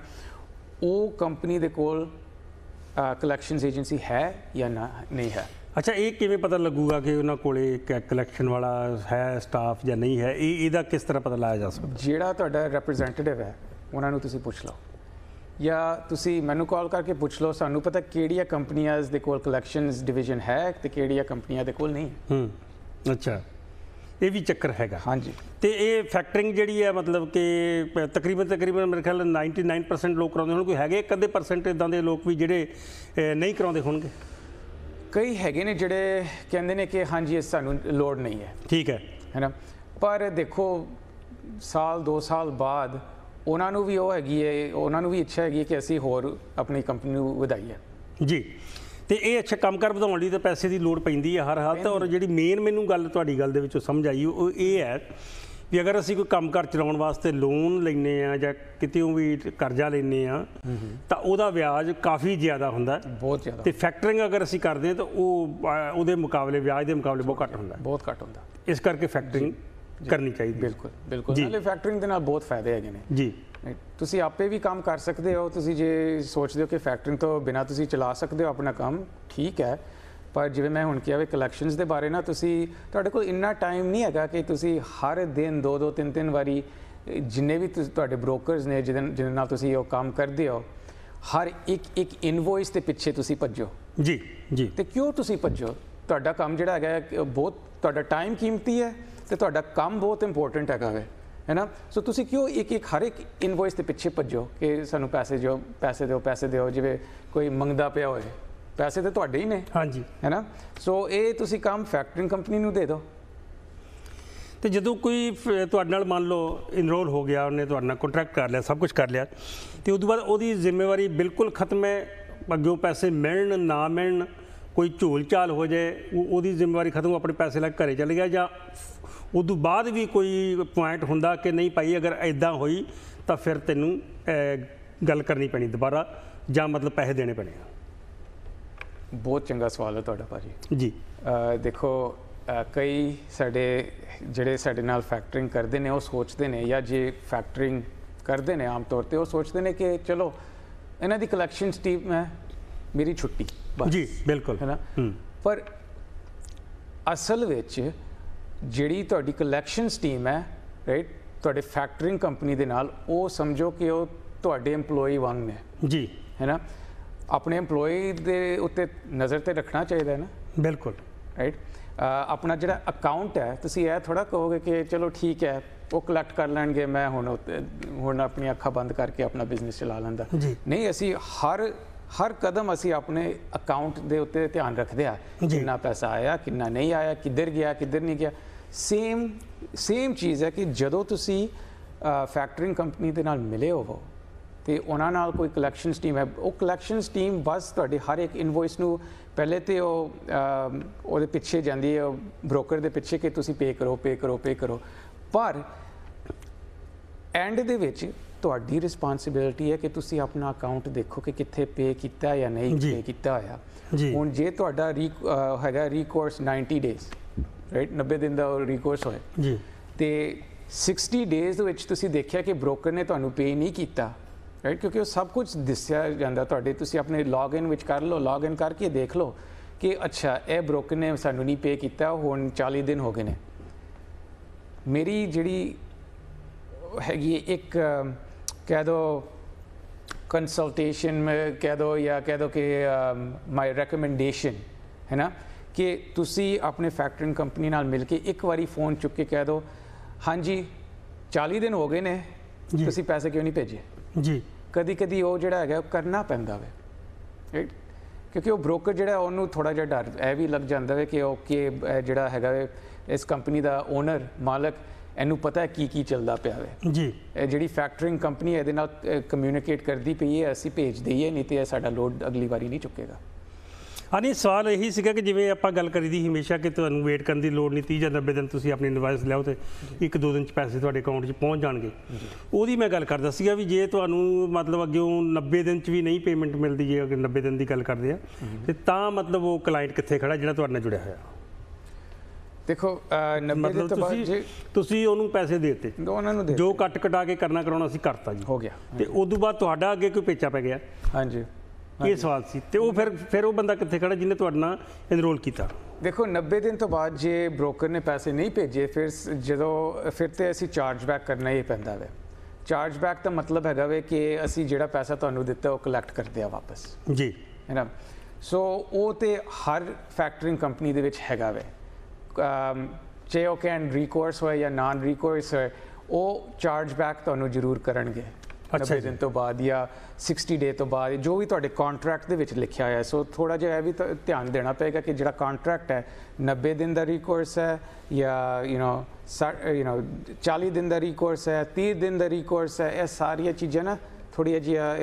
ਉਹ ਕੰਪਨੀ ਦੇ ਕੋਲ ਕਲੈਕਸ਼ਨਸ ਏਜੰਸੀ ਹੈ ਜਾਂ ਨਹੀਂ ਹੈ ਅੱਛਾ ਇਹ ਕਿਵੇਂ ਪਤਾ ਲੱਗੂਗਾ ਕਿ ਉਹਨਾਂ ਕੋਲੇ ਇੱਕ ਕਲੈਕਸ਼ਨ ਵਾਲਾ ਹੈ ਸਟਾਫ ਜਾਂ ਨਹੀਂ ਹੈ ਇਹ ਇਹਦਾ ਕਿਸ ਤਰ੍ਹਾਂ ਪਤਾ ਲਾਇਆ ਜਾ ਸਕਦਾ ਜਿਹੜਾ ਤੁਹਾਡਾ ਰਿਪਰੈਜ਼ੈਂਟੇਟਿਵ ਹੈ ਉਹਨਾਂ ਨੂੰ ਤੁਸੀਂ ਪੁੱਛ ਲਓ ਜਾਂ ਤੁਸੀਂ ਮੈਨੂੰ ਕਾਲ ਕਰਕੇ ਪੁੱਛ ਲਓ ਸਾਨੂੰ ਪਤਾ ਕਿਹੜੀਆਂ ਕੰਪਨੀਆਂ ਦੇ ਕੋਲ ਕਲੈਕਸ਼ਨਸ ਡਿਵੀਜ਼ਨ ਹੈ ਤੇ ਕਿਹੜੀਆਂ ਕੰਪਨੀਆਂ ਦੇ ਕੋਲ ਨਹੀਂ ਹੂੰ ਅੱਛਾ ਇਹ ਵੀ ਚੱਕਰ ਹੈਗਾ ਹਾਂਜੀ ਤੇ ਇਹ ਫੈਕਟਰਿੰਗ ਜਿਹੜੀ ਹੈ ਮਤਲਬ ਕਿ ਤਕਰੀਬਨ ਤਕਰੀਬਨ ਮੇਰੇ ਖਿਆਲ 99% ਲੋਕ ਕਰਾਉਂਦੇ ਹੋਣ ਕੋਈ ਹੈਗੇ ਕਦੇ ਪਰਸੈਂਟ ਇਦਾਂ ਦੇ ਲੋਕ ਵੀ ਜਿਹੜੇ ਨਹੀਂ ਕਰਾਉਂਦੇ ਹੋਣਗੇ ਕਈ ਹੈਗੇ ਨੇ ਜਿਹੜੇ ਕਹਿੰਦੇ ਨੇ ਕਿ ਹਾਂਜੀ ਇਹ ਸਾਨੂੰ ਲੋੜ ਨਹੀਂ ਹੈ ਠੀਕ ਹੈ ਹੈਨਾ ਪਰ ਦੇਖੋ ਸਾਲ 2 ਸਾਲ ਬਾਅਦ ਉਹਨਾਂ ਨੂੰ ਵੀ ਉਹ ਹੈਗੀ ਹੈ ਉਹਨਾਂ ਨੂੰ ਵੀ ਇੱਛਾ ਹੈਗੀ ਕਿ ਅਸੀਂ ਹੋਰ ਆਪਣੀ ਕੰਪਨੀ ਨੂੰ ਵਧਾਈਏ ਜੀ ਤੇ ਇਹ ਅੱਛਾ ਕੰਮ ਕਰ ਵਧਾਉਣ ਲਈ ਤਾਂ ਪੈਸੇ ਦੀ ਲੋੜ ਪੈਂਦੀ ਹੈ ਹਰ ਹਾਲਤ ਔਰ ਜਿਹੜੀ ਮੇਨ ਮੈਨੂੰ ਗੱਲ ਤੁਹਾਡੀ ਗੱਲ ਦੇ ਵਿੱਚੋਂ ਸਮਝ ਆਈ ਉਹ ਇਹ ਹੈ ਵੀ ਅਗਰ ਅਸੀਂ ਕੋਈ ਕੰਮਕਾਰ ਚਲਾਉਣ ਵਾਸਤੇ ਲੋਨ ਲੈਨੇ ਆ ਜਾਂ ਕਿਤੇੋਂ ਵੀ ਕਰਜ਼ਾ ਲੈਨੇ ਆ ਤਾਂ ਉਹਦਾ ਵਿਆਜ ਕਾਫੀ ਜ਼ਿਆਦਾ ਹੁੰਦਾ ਬਹੁਤ ਜ਼ਿਆਦਾ ਤੇ ਫੈਕਟਰਿੰਗ ਅਗਰ ਅਸੀਂ ਕਰਦੇ ਆ ਤਾਂ ਉਹ ਉਹਦੇ ਮੁਕਾਬਲੇ ਵਿਆਜ ਦੇ ਮੁਕਾਬਲੇ ਬਹੁਤ ਘੱਟ ਹੁੰਦਾ ਬਹੁਤ ਘੱਟ ਹੁੰਦਾ ਇਸ ਕਰਕੇ ਫੈਕਟਰਿੰਗ ਕਰਨੀ ਚਾਹੀਦੀ ਬਿਲਕੁਲ ਬਿਲਕੁਲ ਨਾਲੇ ਫੈਕਟਰਿੰਗ ਦੇ ਨਾਲ ਬਹੁਤ ਫਾਇਦੇ ਹੈਗੇ ਨੇ ਜੀ ਤੁਸੀਂ ਆਪੇ ਵੀ ਕੰਮ ਕਰ ਸਕਦੇ ਹੋ ਤੁਸੀਂ ਜੇ ਸੋਚਦੇ ਹੋ ਕਿ ਫੈਕਟਰਿੰਗ ਤੋਂ ਬਿਨਾ ਤੁਸੀਂ ਚਲਾ ਸਕਦੇ ਹੋ ਆਪਣਾ ਕੰਮ ਠੀਕ ਹੈ ਪਰ ਜਿਵੇਂ ਮੈਂ ਹੁਣ ਕਿਹਾ ਵੀ ਕਲੈਕਸ਼ਨਸ ਦੇ ਬਾਰੇ ਨਾ ਤੁਸੀਂ ਤੁਹਾਡੇ ਕੋਲ ਇੰਨਾ ਟਾਈਮ ਨਹੀਂ ਹੈਗਾ ਕਿ ਤੁਸੀਂ ਹਰ ਦਿਨ ਦੋ ਦੋ ਤਿੰਨ ਤਿੰਨ ਵਾਰੀ ਜਿੰਨੇ ਵੀ ਤੁਹਾਡੇ ਬ੍ਰੋਕਰਸ ਨੇ ਜਿਹਨਾਂ ਨਾਲ ਤੁਸੀਂ ਉਹ ਕੰਮ ਕਰਦੇ ਹੋ ਹਰ ਇੱਕ ਇੱਕ ਇਨਵੋਇਸ ਦੇ ਪਿੱਛੇ ਤੁਸੀਂ ਭੱਜੋ ਜੀ ਜੀ ਤੇ ਕਿਉਂ ਤੁਸੀਂ ਭੱਜੋ ਤੁਹਾਡਾ ਕੰਮ ਜਿਹੜਾ ਹੈਗਾ ਬਹੁਤ ਤੁਹਾਡਾ ਟਾਈਮ ਕੀਮਤੀ ਹੈ ਤੇ ਤੁਹਾਡਾ ਕੰਮ ਬਹੁਤ ਇੰਪੋਰਟੈਂਟ ਹੈਗਾ ਹੈ ਹੈਨਾ ਸੋ ਤੁਸੀਂ ਕਿਉਂ ਇੱਕ ਇੱਕ ਹਰ ਇੱਕ ਇਨਵੋਇਸ ਦੇ ਪਿੱਛੇ ਭੱਜੋ ਕਿ ਸਾਨੂੰ ਪੈਸੇ ਜੋ ਪੈਸੇ ਦਿਓ ਪੈਸੇ ਦਿਓ ਜਿਵੇਂ ਕੋਈ ਮੰਗਦਾ ਪਿਆ ਹੋਵੇ ਪੈਸੇ ਤੇ ਤੁਹਾਡੇ ਹੀ ਨੇ ਹਾਂਜੀ ਹੈਨਾ ਸੋ ਇਹ ਤੁਸੀਂ ਕੰਮ ਫੈਕਟਰਿੰਗ ਕੰਪਨੀ ਨੂੰ ਦੇ ਦਿਓ ਤੇ ਜਦੋਂ ਕੋਈ ਤੁਹਾਡੇ ਨਾਲ ਮੰਨ ਲਓ ਇਨਰੋਲ ਹੋ ਗਿਆ ਉਹਨੇ ਤੁਹਾਡੇ ਨਾਲ ਕੰਟਰੈਕਟ ਕਰ ਲਿਆ ਸਭ ਕੁਝ ਕਰ ਲਿਆ ਤੇ ਉਸ ਤੋਂ ਬਾਅਦ ਉਹਦੀ ਜ਼ਿੰਮੇਵਾਰੀ ਬਿਲਕੁਲ ਖਤਮ ਹੈ ਅੱਗੋਂ ਪੈਸੇ ਮਿਲਣ ਨਾ ਮਿਲਣ ਕੋਈ ਚਾਲ ਹੋ ਜਾਏ ਉਹਦੀ ਜ਼ਿੰਮੇਵਾਰੀ ਖਤਮ ਆਪਣੇ ਪੈਸੇ ਲੈ ਘਰੇ ਚਲੇ ਗਿਆ ਜਾਂ ਉਸ ਤੋਂ ਬਾਅਦ ਵੀ ਕੋਈ ਪੁਆਇੰਟ ਹੁੰਦਾ ਕਿ ਨਹੀਂ ਭਾਈ ਅਗਰ ਐਦਾਂ ਹੋਈ ਤਾਂ ਫਿਰ ਤੈਨੂੰ ਗੱਲ ਕਰਨੀ ਪੈਣੀ ਦੁਬਾਰਾ ਜਾਂ ਮਤਲਬ ਪੈਸੇ ਦੇਣੇ ਪੈਣੇ ਬਹੁਤ ਚੰਗਾ ਸਵਾਲ ਹੈ ਤੁਹਾਡਾ ਭਾਜੀ ਜੀ ਦੇਖੋ ਕਈ ਸਾਡੇ ਜਿਹੜੇ ਸਾਡੇ ਨਾਲ ਫੈਕਟਰਿੰਗ ਕਰਦੇ ਨੇ ਉਹ ਸੋਚਦੇ ਨੇ ਜਾਂ ਜੇ ਫੈਕਟਰਿੰਗ ਕਰਦੇ ਨੇ ਆਮ ਤੌਰ ਤੇ ਉਹ ਸੋਚਦੇ ਨੇ ਕਿ ਚਲੋ ਇਹਨਾਂ ਦੀ ਕਲੈਕਸ਼ਨ ਟੀਮ ਹੈ ਮੇਰੀ ਛੁੱਟੀ ਜੀ ਬਿਲਕੁਲ ਹੈ ਨਾ ਪਰ ਅਸਲ ਵਿੱਚ ਜਿਹੜੀ ਤੁਹਾਡੀ ਕਲੈਕਸ਼ਨ ਟੀਮ ਹੈ ਰਾਈਟ ਤੁਹਾਡੇ ਫੈਕਟਰਿੰਗ ਕੰਪਨੀ ਦੇ ਨਾਲ ਉਹ ਸਮਝੋ ਕਿ ਉਹ ਤੁਹਾਡੇ EMPLOYEE ਵਾਂਗ ਨੇ ਜੀ ਹੈ ਨਾ ਆਪਣੇ EMPLOYE ਦੇ ਉੱਤੇ ਨਜ਼ਰ ਤੇ ਰੱਖਣਾ ਚਾਹੀਦਾ ਹੈ ਨਾ ਬਿਲਕੁਲ ਰਾਈਟ ਆਪਣਾ ਜਿਹੜਾ ਅਕਾਊਂਟ ਹੈ ਤੁਸੀਂ ਇਹ ਥੋੜਾ ਕਹੋਗੇ ਕਿ ਚਲੋ ਠੀਕ ਹੈ ਉਹ ਕਲੈਕਟ ਕਰ ਲੈਣਗੇ ਮੈਂ ਹੁਣ ਹੁਣ ਆਪਣੀ ਅੱਖਾਂ ਬੰਦ ਕਰਕੇ ਆਪਣਾ ਬਿਜ਼ਨਸ ਚਲਾ ਲੈਂਦਾ ਨਹੀਂ ਅਸੀਂ ਹਰ ਹਰ ਕਦਮ ਅਸੀਂ ਆਪਣੇ ਅਕਾਊਂਟ ਦੇ ਉੱਤੇ ਧਿਆਨ ਰੱਖਦੇ ਆ ਕਿੰਨਾ ਪੈਸਾ ਆਇਆ ਕਿੰਨਾ ਨਹੀਂ ਆਇਆ ਕਿੱਧਰ ਗਿਆ ਕਿੱਧਰ ਨਹੀਂ ਗਿਆ ਸੇਮ ਸੇਮ ਚੀਜ਼ ਹੈ ਕਿ ਜਦੋਂ ਤੁਸੀਂ ਫੈਕਟਰਿੰਗ ਕੰਪਨੀ ਦੇ ਨਾਲ ਮਿਲੇ ਹੋਵੋ ਤੇ ਉਹਨਾਂ ਨਾਲ ਕੋਈ ਕਲੈਕਸ਼ਨਸ ਟੀਮ ਹੈ ਉਹ ਕਲੈਕਸ਼ਨਸ ਟੀਮ ਬਸ ਤੁਹਾਡੇ ਹਰ ਇੱਕ ਇਨਵੋਇਸ ਨੂੰ ਪਹਿਲੇ ਤੇ ਉਹ ਉਹਦੇ ਪਿੱਛੇ ਜਾਂਦੀ ਹੈ ਬ੍ਰੋਕਰ ਦੇ ਪਿੱਛੇ ਕਿ ਤੁਸੀਂ ਪੇ ਕਰੋ ਪੇ ਕਰੋ ਪੇ ਕਰੋ ਪਰ ਐਂਡ ਦੇ ਵਿੱਚ ਤੁਹਾਡੀ ਰਿਸਪਾਂਸਿਬਿਲਟੀ ਹੈ ਕਿ ਤੁਸੀਂ ਆਪਣਾ ਅਕਾਊਂਟ ਦੇਖੋ ਕਿ ਕਿੱਥੇ ਪੇ ਕੀਤਾ ਜਾਂ ਨਹੀਂ ਪੇ ਕੀਤਾ ਆ ਹੁਣ ਜੇ ਤੁਹਾਡਾ ਹੈਗਾ ਰੀਕੋਰਸ 90 ਡੇਜ਼ ਰਾਈਟ 90 ਦਿਨ ਦਾ ਰੀਕੋਰਸ ਹੋਇਆ ਜੀ ਤੇ 60 ਡੇਜ਼ ਦੇ ਵਿੱਚ ਤੁਸੀਂ ਦੇਖਿਆ ਕਿ ਬ੍ਰੋਕਰ ਨੇ ਤੁਹਾਨੂੰ ਪੇ ਨਹੀਂ ਕੀਤਾ ਰਾਈਟ ਕਿਉਂਕਿ ਉਹ ਸਭ ਕੁਝ ਦਿਸਿਆ ਜਾਂਦਾ ਤੁਹਾਡੇ ਤੁਸੀਂ ਆਪਣੇ ਲੌਗਇਨ ਵਿੱਚ ਕਰ ਲਓ ਲੌਗਇਨ ਕਰਕੇ ਦੇਖ ਲਓ ਕਿ ਅੱਛਾ ਇਹ ਬ੍ਰੋਕਰ ਨੇ ਸਾਨੂੰ ਨਹੀਂ ਪੇ ਕੀਤਾ ਹੁਣ 40 ਦਿਨ ਹੋ ਗਏ ਨੇ ਮੇਰੀ ਜਿਹੜੀ ਹੈਗੀ ਇੱਕ ਕਹਿ ਦੋ ਕੰਸਲਟੇਸ਼ਨ ਮੈਂ ਕਹਿ ਦੋ ਜਾਂ ਕਹਿ ਦੋ ਕਿ ਮਾਈ ਰეკਮੈਂਡੇਸ਼ਨ ਹੈ ਨਾ ਕਿ ਤੁਸੀਂ ਆਪਣੇ ਫੈਕਟਰਿੰਗ ਕੰਪਨੀ ਨਾਲ ਮਿਲ ਕੇ ਇੱਕ ਵਾਰੀ ਫੋਨ ਚੁੱਕ ਕੇ ਕਹਿ ਦੋ ਹਾਂਜੀ 40 ਦਿਨ ਹੋ ਗਏ ਨੇ ਤੁਸੀਂ ਪੈਸੇ ਕਿਉਂ ਨਹੀਂ ਭੇਜੇ ਜੀ ਕਦੀ ਕਦੀ ਉਹ ਜਿਹੜਾ ਹੈਗਾ ਉਹ ਕਰਨਾ ਪੈਂਦਾ ਵੇ ਰਾਈਟ ਕਿਉਂਕਿ ਉਹ ਬ੍ਰੋਕਰ ਜਿਹੜਾ ਉਹਨੂੰ ਥੋੜਾ ਜਿਹਾ ਡਰ ਇਹ ਵੀ ਲੱਗ ਜਾਂਦਾ ਵੇ ਕਿ ਓਕੇ ਜਿਹੜਾ ਹੈਗਾ ਇਸ ਕੰਪਨੀ ਦਾ ਓਨਰ ਮਾਲਕ ਇਹਨੂੰ ਪਤਾ ਹੈ ਕੀ ਕੀ ਚੱਲਦਾ ਪਿਆ ਵੇ ਜੀ ਇਹ ਜਿਹੜੀ ਫੈਕਟਰਿੰਗ ਕੰਪਨੀ ਹੈ ਇਹਦੇ ਨਾਲ ਕਮਿਊਨੀਕੇਟ ਕਰਦੀ ਪਈ ਹੈ ਅਸੀਂ ਭੇਜ ਦਈਏ ਨਹੀਂ ਤੇ ਇਹ ਸਾਡਾ ਲੋਡ ਅਗਲੀ ਵਾਰੀ ਨਹੀਂ ਚੁੱਕੇਗਾ ਹਾਂਜੀ ਸਵਾਲ ਇਹੀ ਸੀਗਾ ਕਿ ਜਿਵੇਂ ਆਪਾਂ ਗੱਲ ਕਰੀਦੀ ਹਮੇਸ਼ਾ ਕਿ ਤੁਹਾਨੂੰ ਵੇਟ ਕਰਨ ਦੀ ਲੋੜ ਨਹੀਂ 30 ਜਾਂ 90 ਦਿਨ ਤੁਸੀਂ ਆਪਣੀ ਇਨਵਾਇਸ ਲਿਆਓ ਤੇ ਇੱਕ ਦੋ ਦਿਨ ਚ ਪੈਸੇ ਤੁਹਾਡੇ ਅਕਾਊਂਟ 'ਚ ਪਹੁੰਚ ਜਾਣਗੇ ਉਹਦੀ ਮੈਂ ਗੱਲ ਕਰਦਾ ਸੀਗਾ ਵੀ ਜੇ ਤੁਹਾਨੂੰ ਮਤਲਬ ਅੱਗੇੋਂ 90 ਦਿਨ 'ਚ ਵੀ ਨਹੀਂ ਪੇਮੈਂਟ ਮਿਲਦੀ ਜੇ ਅਗਰ 90 ਦਿਨ ਦੀ ਗੱਲ ਕਰਦੇ ਆ ਤੇ ਤਾਂ ਮਤਲਬ ਉਹ ਕਲਾਇੰਟ ਕਿੱਥੇ ਖੜਾ ਜਿਹੜਾ ਤੁਹਾਡੇ ਨਾਲ ਜੁੜਿਆ ਹੋਇਆ ਦੇਖੋ 90 ਦਿਨ ਤੋਂ ਬਾਅਦ ਤੁਸੀਂ ਉਹਨੂੰ ਪੈਸੇ ਦੇਤੇ ਉਹਨਾਂ ਨੂੰ ਦੇ ਜੋ ਕੱਟ ਕਟਾ ਕੇ ਕਰਨਾ ਕਰਾਉਣਾ ਸੀ ਕਰਤਾ ਜੀ ਹੋ ਗਿਆ ਤੇ ਉਸ ਤੋਂ ਬਾਅਦ ਤੁਹਾਡਾ ਅੱਗੇ ਕੋਈ ਪੇਚਾ ਪੈ ਗਿਆ ਹਾਂਜੀ ਇਹ ਸਵਾਲ ਸੀ ਤੇ ਉਹ ਫਿਰ ਫਿਰ ਉਹ ਬੰਦਾ ਕਿੱਥੇ ਖੜਾ ਜਿਹਨੇ ਤੁਹਾਡੇ ਨਾਲ ਐਨਰੋਲ ਕੀਤਾ ਦੇਖੋ 90 ਦਿਨ ਤੋਂ ਬਾਅਦ ਜੇ ਬ੍ਰੋਕਰ ਨੇ ਪੈਸੇ ਨਹੀਂ ਭੇਜੇ ਫਿਰ ਜਦੋਂ ਫਿਰ ਤੇ ਅਸੀਂ ਚਾਰਜ ਬੈਕ ਕਰਨਾ ਹੀ ਪੈਂਦਾ ਹੈ ਚਾਰਜ ਬੈਕ ਦਾ ਮਤਲਬ ਹੈਗਾ ਵੇ ਕਿ ਅਸੀਂ ਜਿਹੜਾ ਪੈਸਾ ਤੁਹਾਨੂੰ ਦਿੱਤਾ ਉਹ ਕਲੈਕਟ ਕਰਦੇ ਆ ਵਾਪਸ ਜੀ ਹੈ ਨਾ ਸੋ ਉਹ ਤੇ ਹਰ ਫੈਕਟਰਿੰਗ ਕੰਪਨੀ ਦੇ ਵਿੱਚ ਹੈਗਾ ਵੇ ਜੇ ਉਹ ਕੈਨ ਰੀਕੋਰਸ ਹੋਏ ਜਾਂ ਨਾਨ ਰੀਕੋਰਸ ਹੋਏ ਉਹ ਚਾਰਜ ਬੈਕ ਤੁਹਾਨੂੰ ਜ਼ਰੂਰ ਕਰਨਗੇ ਅੱਛਾ ਦਿਨ ਤੋਂ ਬਾਅਦ ਜਾਂ 60 ਡੇ ਤੋਂ ਬਾਅਦ ਜੋ ਵੀ ਤੁਹਾਡੇ ਕੰਟਰੈਕਟ ਦੇ ਵਿੱਚ ਲਿਖਿਆ ਹੋਇਆ ਸੋ ਥੋੜਾ ਜਿਹਾ ਇਹ ਵੀ ਧਿਆਨ ਦੇਣਾ ਪਏਗਾ ਕਿ ਜਿਹੜਾ ਕੰਟਰੈਕਟ ਹੈ 90 ਦਿਨ ਦਾ ਰੀਕੋਰਸ ਹੈ ਜਾਂ ਯੂ نو ਯੂ نو 40 ਦਿਨ ਦਾ ਰੀਕੋਰਸ ਹੈ 30 ਦਿਨ ਦਾ ਰੀਕੋਰਸ ਹੈ ਇਹ ਸਾਰੀਆਂ ਚੀਜ਼ਾਂ ਨਾ ਥੋੜੀ ਜਿਹਾ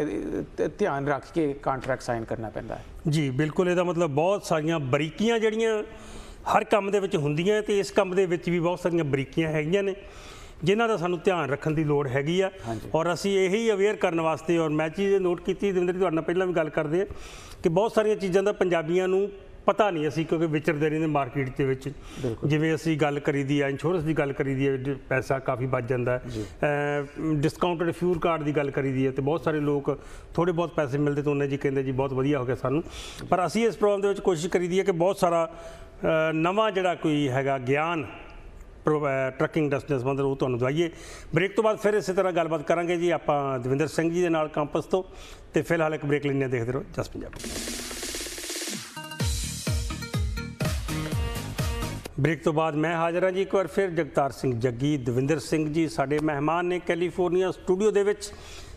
ਧਿਆਨ ਰੱਖ ਕੇ ਕੰਟਰੈਕਟ ਸਾਈਨ ਕਰਨਾ ਪੈਂਦਾ ਹੈ ਜੀ ਬਿਲਕੁਲ ਇਹਦਾ ਮਤਲਬ ਬਹੁਤ ਸਾਰੀਆਂ ਬਰੀਕੀਆਂ ਜਿਹੜੀਆਂ ਹਰ ਕੰਮ ਦੇ ਵਿੱਚ ਹੁੰਦੀਆਂ ਤੇ ਇਸ ਕੰਮ ਦੇ ਵਿੱਚ ਵੀ ਬਹੁਤ ਸਾਰੀਆਂ ਬਰੀਕੀਆਂ ਹੈਗੀਆਂ ਨੇ ਜਿਨ੍ਹਾਂ ਦਾ ਸਾਨੂੰ ਧਿਆਨ ਰੱਖਣ ਦੀ ਲੋੜ ਹੈਗੀ ਆ ਔਰ ਅਸੀਂ ਇਹੀ ਅਵੇਅਰ ਕਰਨ ਵਾਸਤੇ ਔਰ ਮੈਂ ਚੀਜ਼ ਨੋਟ ਕੀਤੀ ਦਵਿੰਦਰ ਜੀ ਤੁਹਾਡੇ ਨਾਲ ਪਹਿਲਾਂ ਵੀ ਗੱਲ ਕਰਦੇ ਆ ਕਿ ਬਹੁਤ ਸਾਰੀਆਂ ਚੀਜ਼ਾਂ ਦਾ ਪੰਜਾਬੀਆਂ ਨੂੰ ਪਤਾ ਨਹੀਂ ਅਸੀਂ ਕਿਉਂਕਿ ਵਿਚਰਦੇ ਰਹਿੰਦੇ ਮਾਰਕੀਟ ਦੇ ਵਿੱਚ ਜਿਵੇਂ ਅਸੀਂ ਗੱਲ ਕਰੀਦੀ ਆ ਇੰਸ਼ੋਰੈਂਸ ਦੀ ਗੱਲ ਕਰੀਦੀ ਆ ਪੈਸਾ ਕਾਫੀ ਬਚ ਜਾਂਦਾ ਡਿਸਕਾਊਂਟਡ ਫਿਊਲ ਕਾਰਡ ਦੀ ਗੱਲ ਕਰੀਦੀ ਆ ਤੇ ਬਹੁਤ ਸਾਰੇ ਲੋਕ ਥੋੜੇ ਬਹੁਤ ਪੈਸੇ ਮਿਲਦੇ ਤੋਂ ਉਹਨੇ ਜੀ ਕਹਿੰਦੇ ਜੀ ਬਹੁਤ ਵਧੀਆ ਹੋ ਗਿਆ ਸਾਨੂੰ ਪਰ ਅਸੀਂ ਇਸ ਪ੍ਰੋਗਰਾਮ ਦੇ ਵਿੱਚ ਕੋਸ਼ਿਸ਼ ਕਰੀਦੀ ਆ ਕਿ ਬਹੁਤ ਸਾਰਾ ਨਵਾਂ ਜਿਹੜਾ ਕੋਈ ਹੈਗਾ ਗਿਆਨ ਟਰੱਕਿੰਗ ਇੰਡਸਟਰੀ ਸੰਬੰਧ ਉਹ ਤੁਹਾਨੂੰ ਦਵਾਈਏ ਬ੍ਰੇਕ ਤੋਂ ਬਾਅਦ ਫਿਰ ਇਸੇ ਤਰ੍ਹਾਂ ਗੱਲਬਾਤ ਕਰਾਂਗੇ ਜੀ ਆਪਾਂ ਦਵਿੰਦਰ ਸਿੰਘ ਜੀ ਦੇ ਨਾਲ ਕੈਂਪਸ ਤੋਂ ਤੇ ਫਿਲਹਾਲ ਇੱਕ ਬ੍ਰੇਕ ਲੈਣੇ ਦੇਖਦੇ ਰਹੋ ਜਸ ਪੰਜਾਬ ਬ੍ਰੇਕ ਤੋਂ ਬਾਅਦ ਮੈਂ ਹਾਜ਼ਰ ਹਾਂ ਜੀ ਇੱਕ ਵਾਰ ਫਿਰ ਜਗਤਾਰ ਸਿੰਘ ਜੱਗੀ ਦਵਿੰਦਰ ਸਿੰਘ ਜੀ ਸਾਡੇ ਮਹਿਮਾਨ ਨੇ ਕੈਲੀਫੋਰਨੀਆ ਸਟੂਡੀਓ ਦੇ ਵਿੱਚ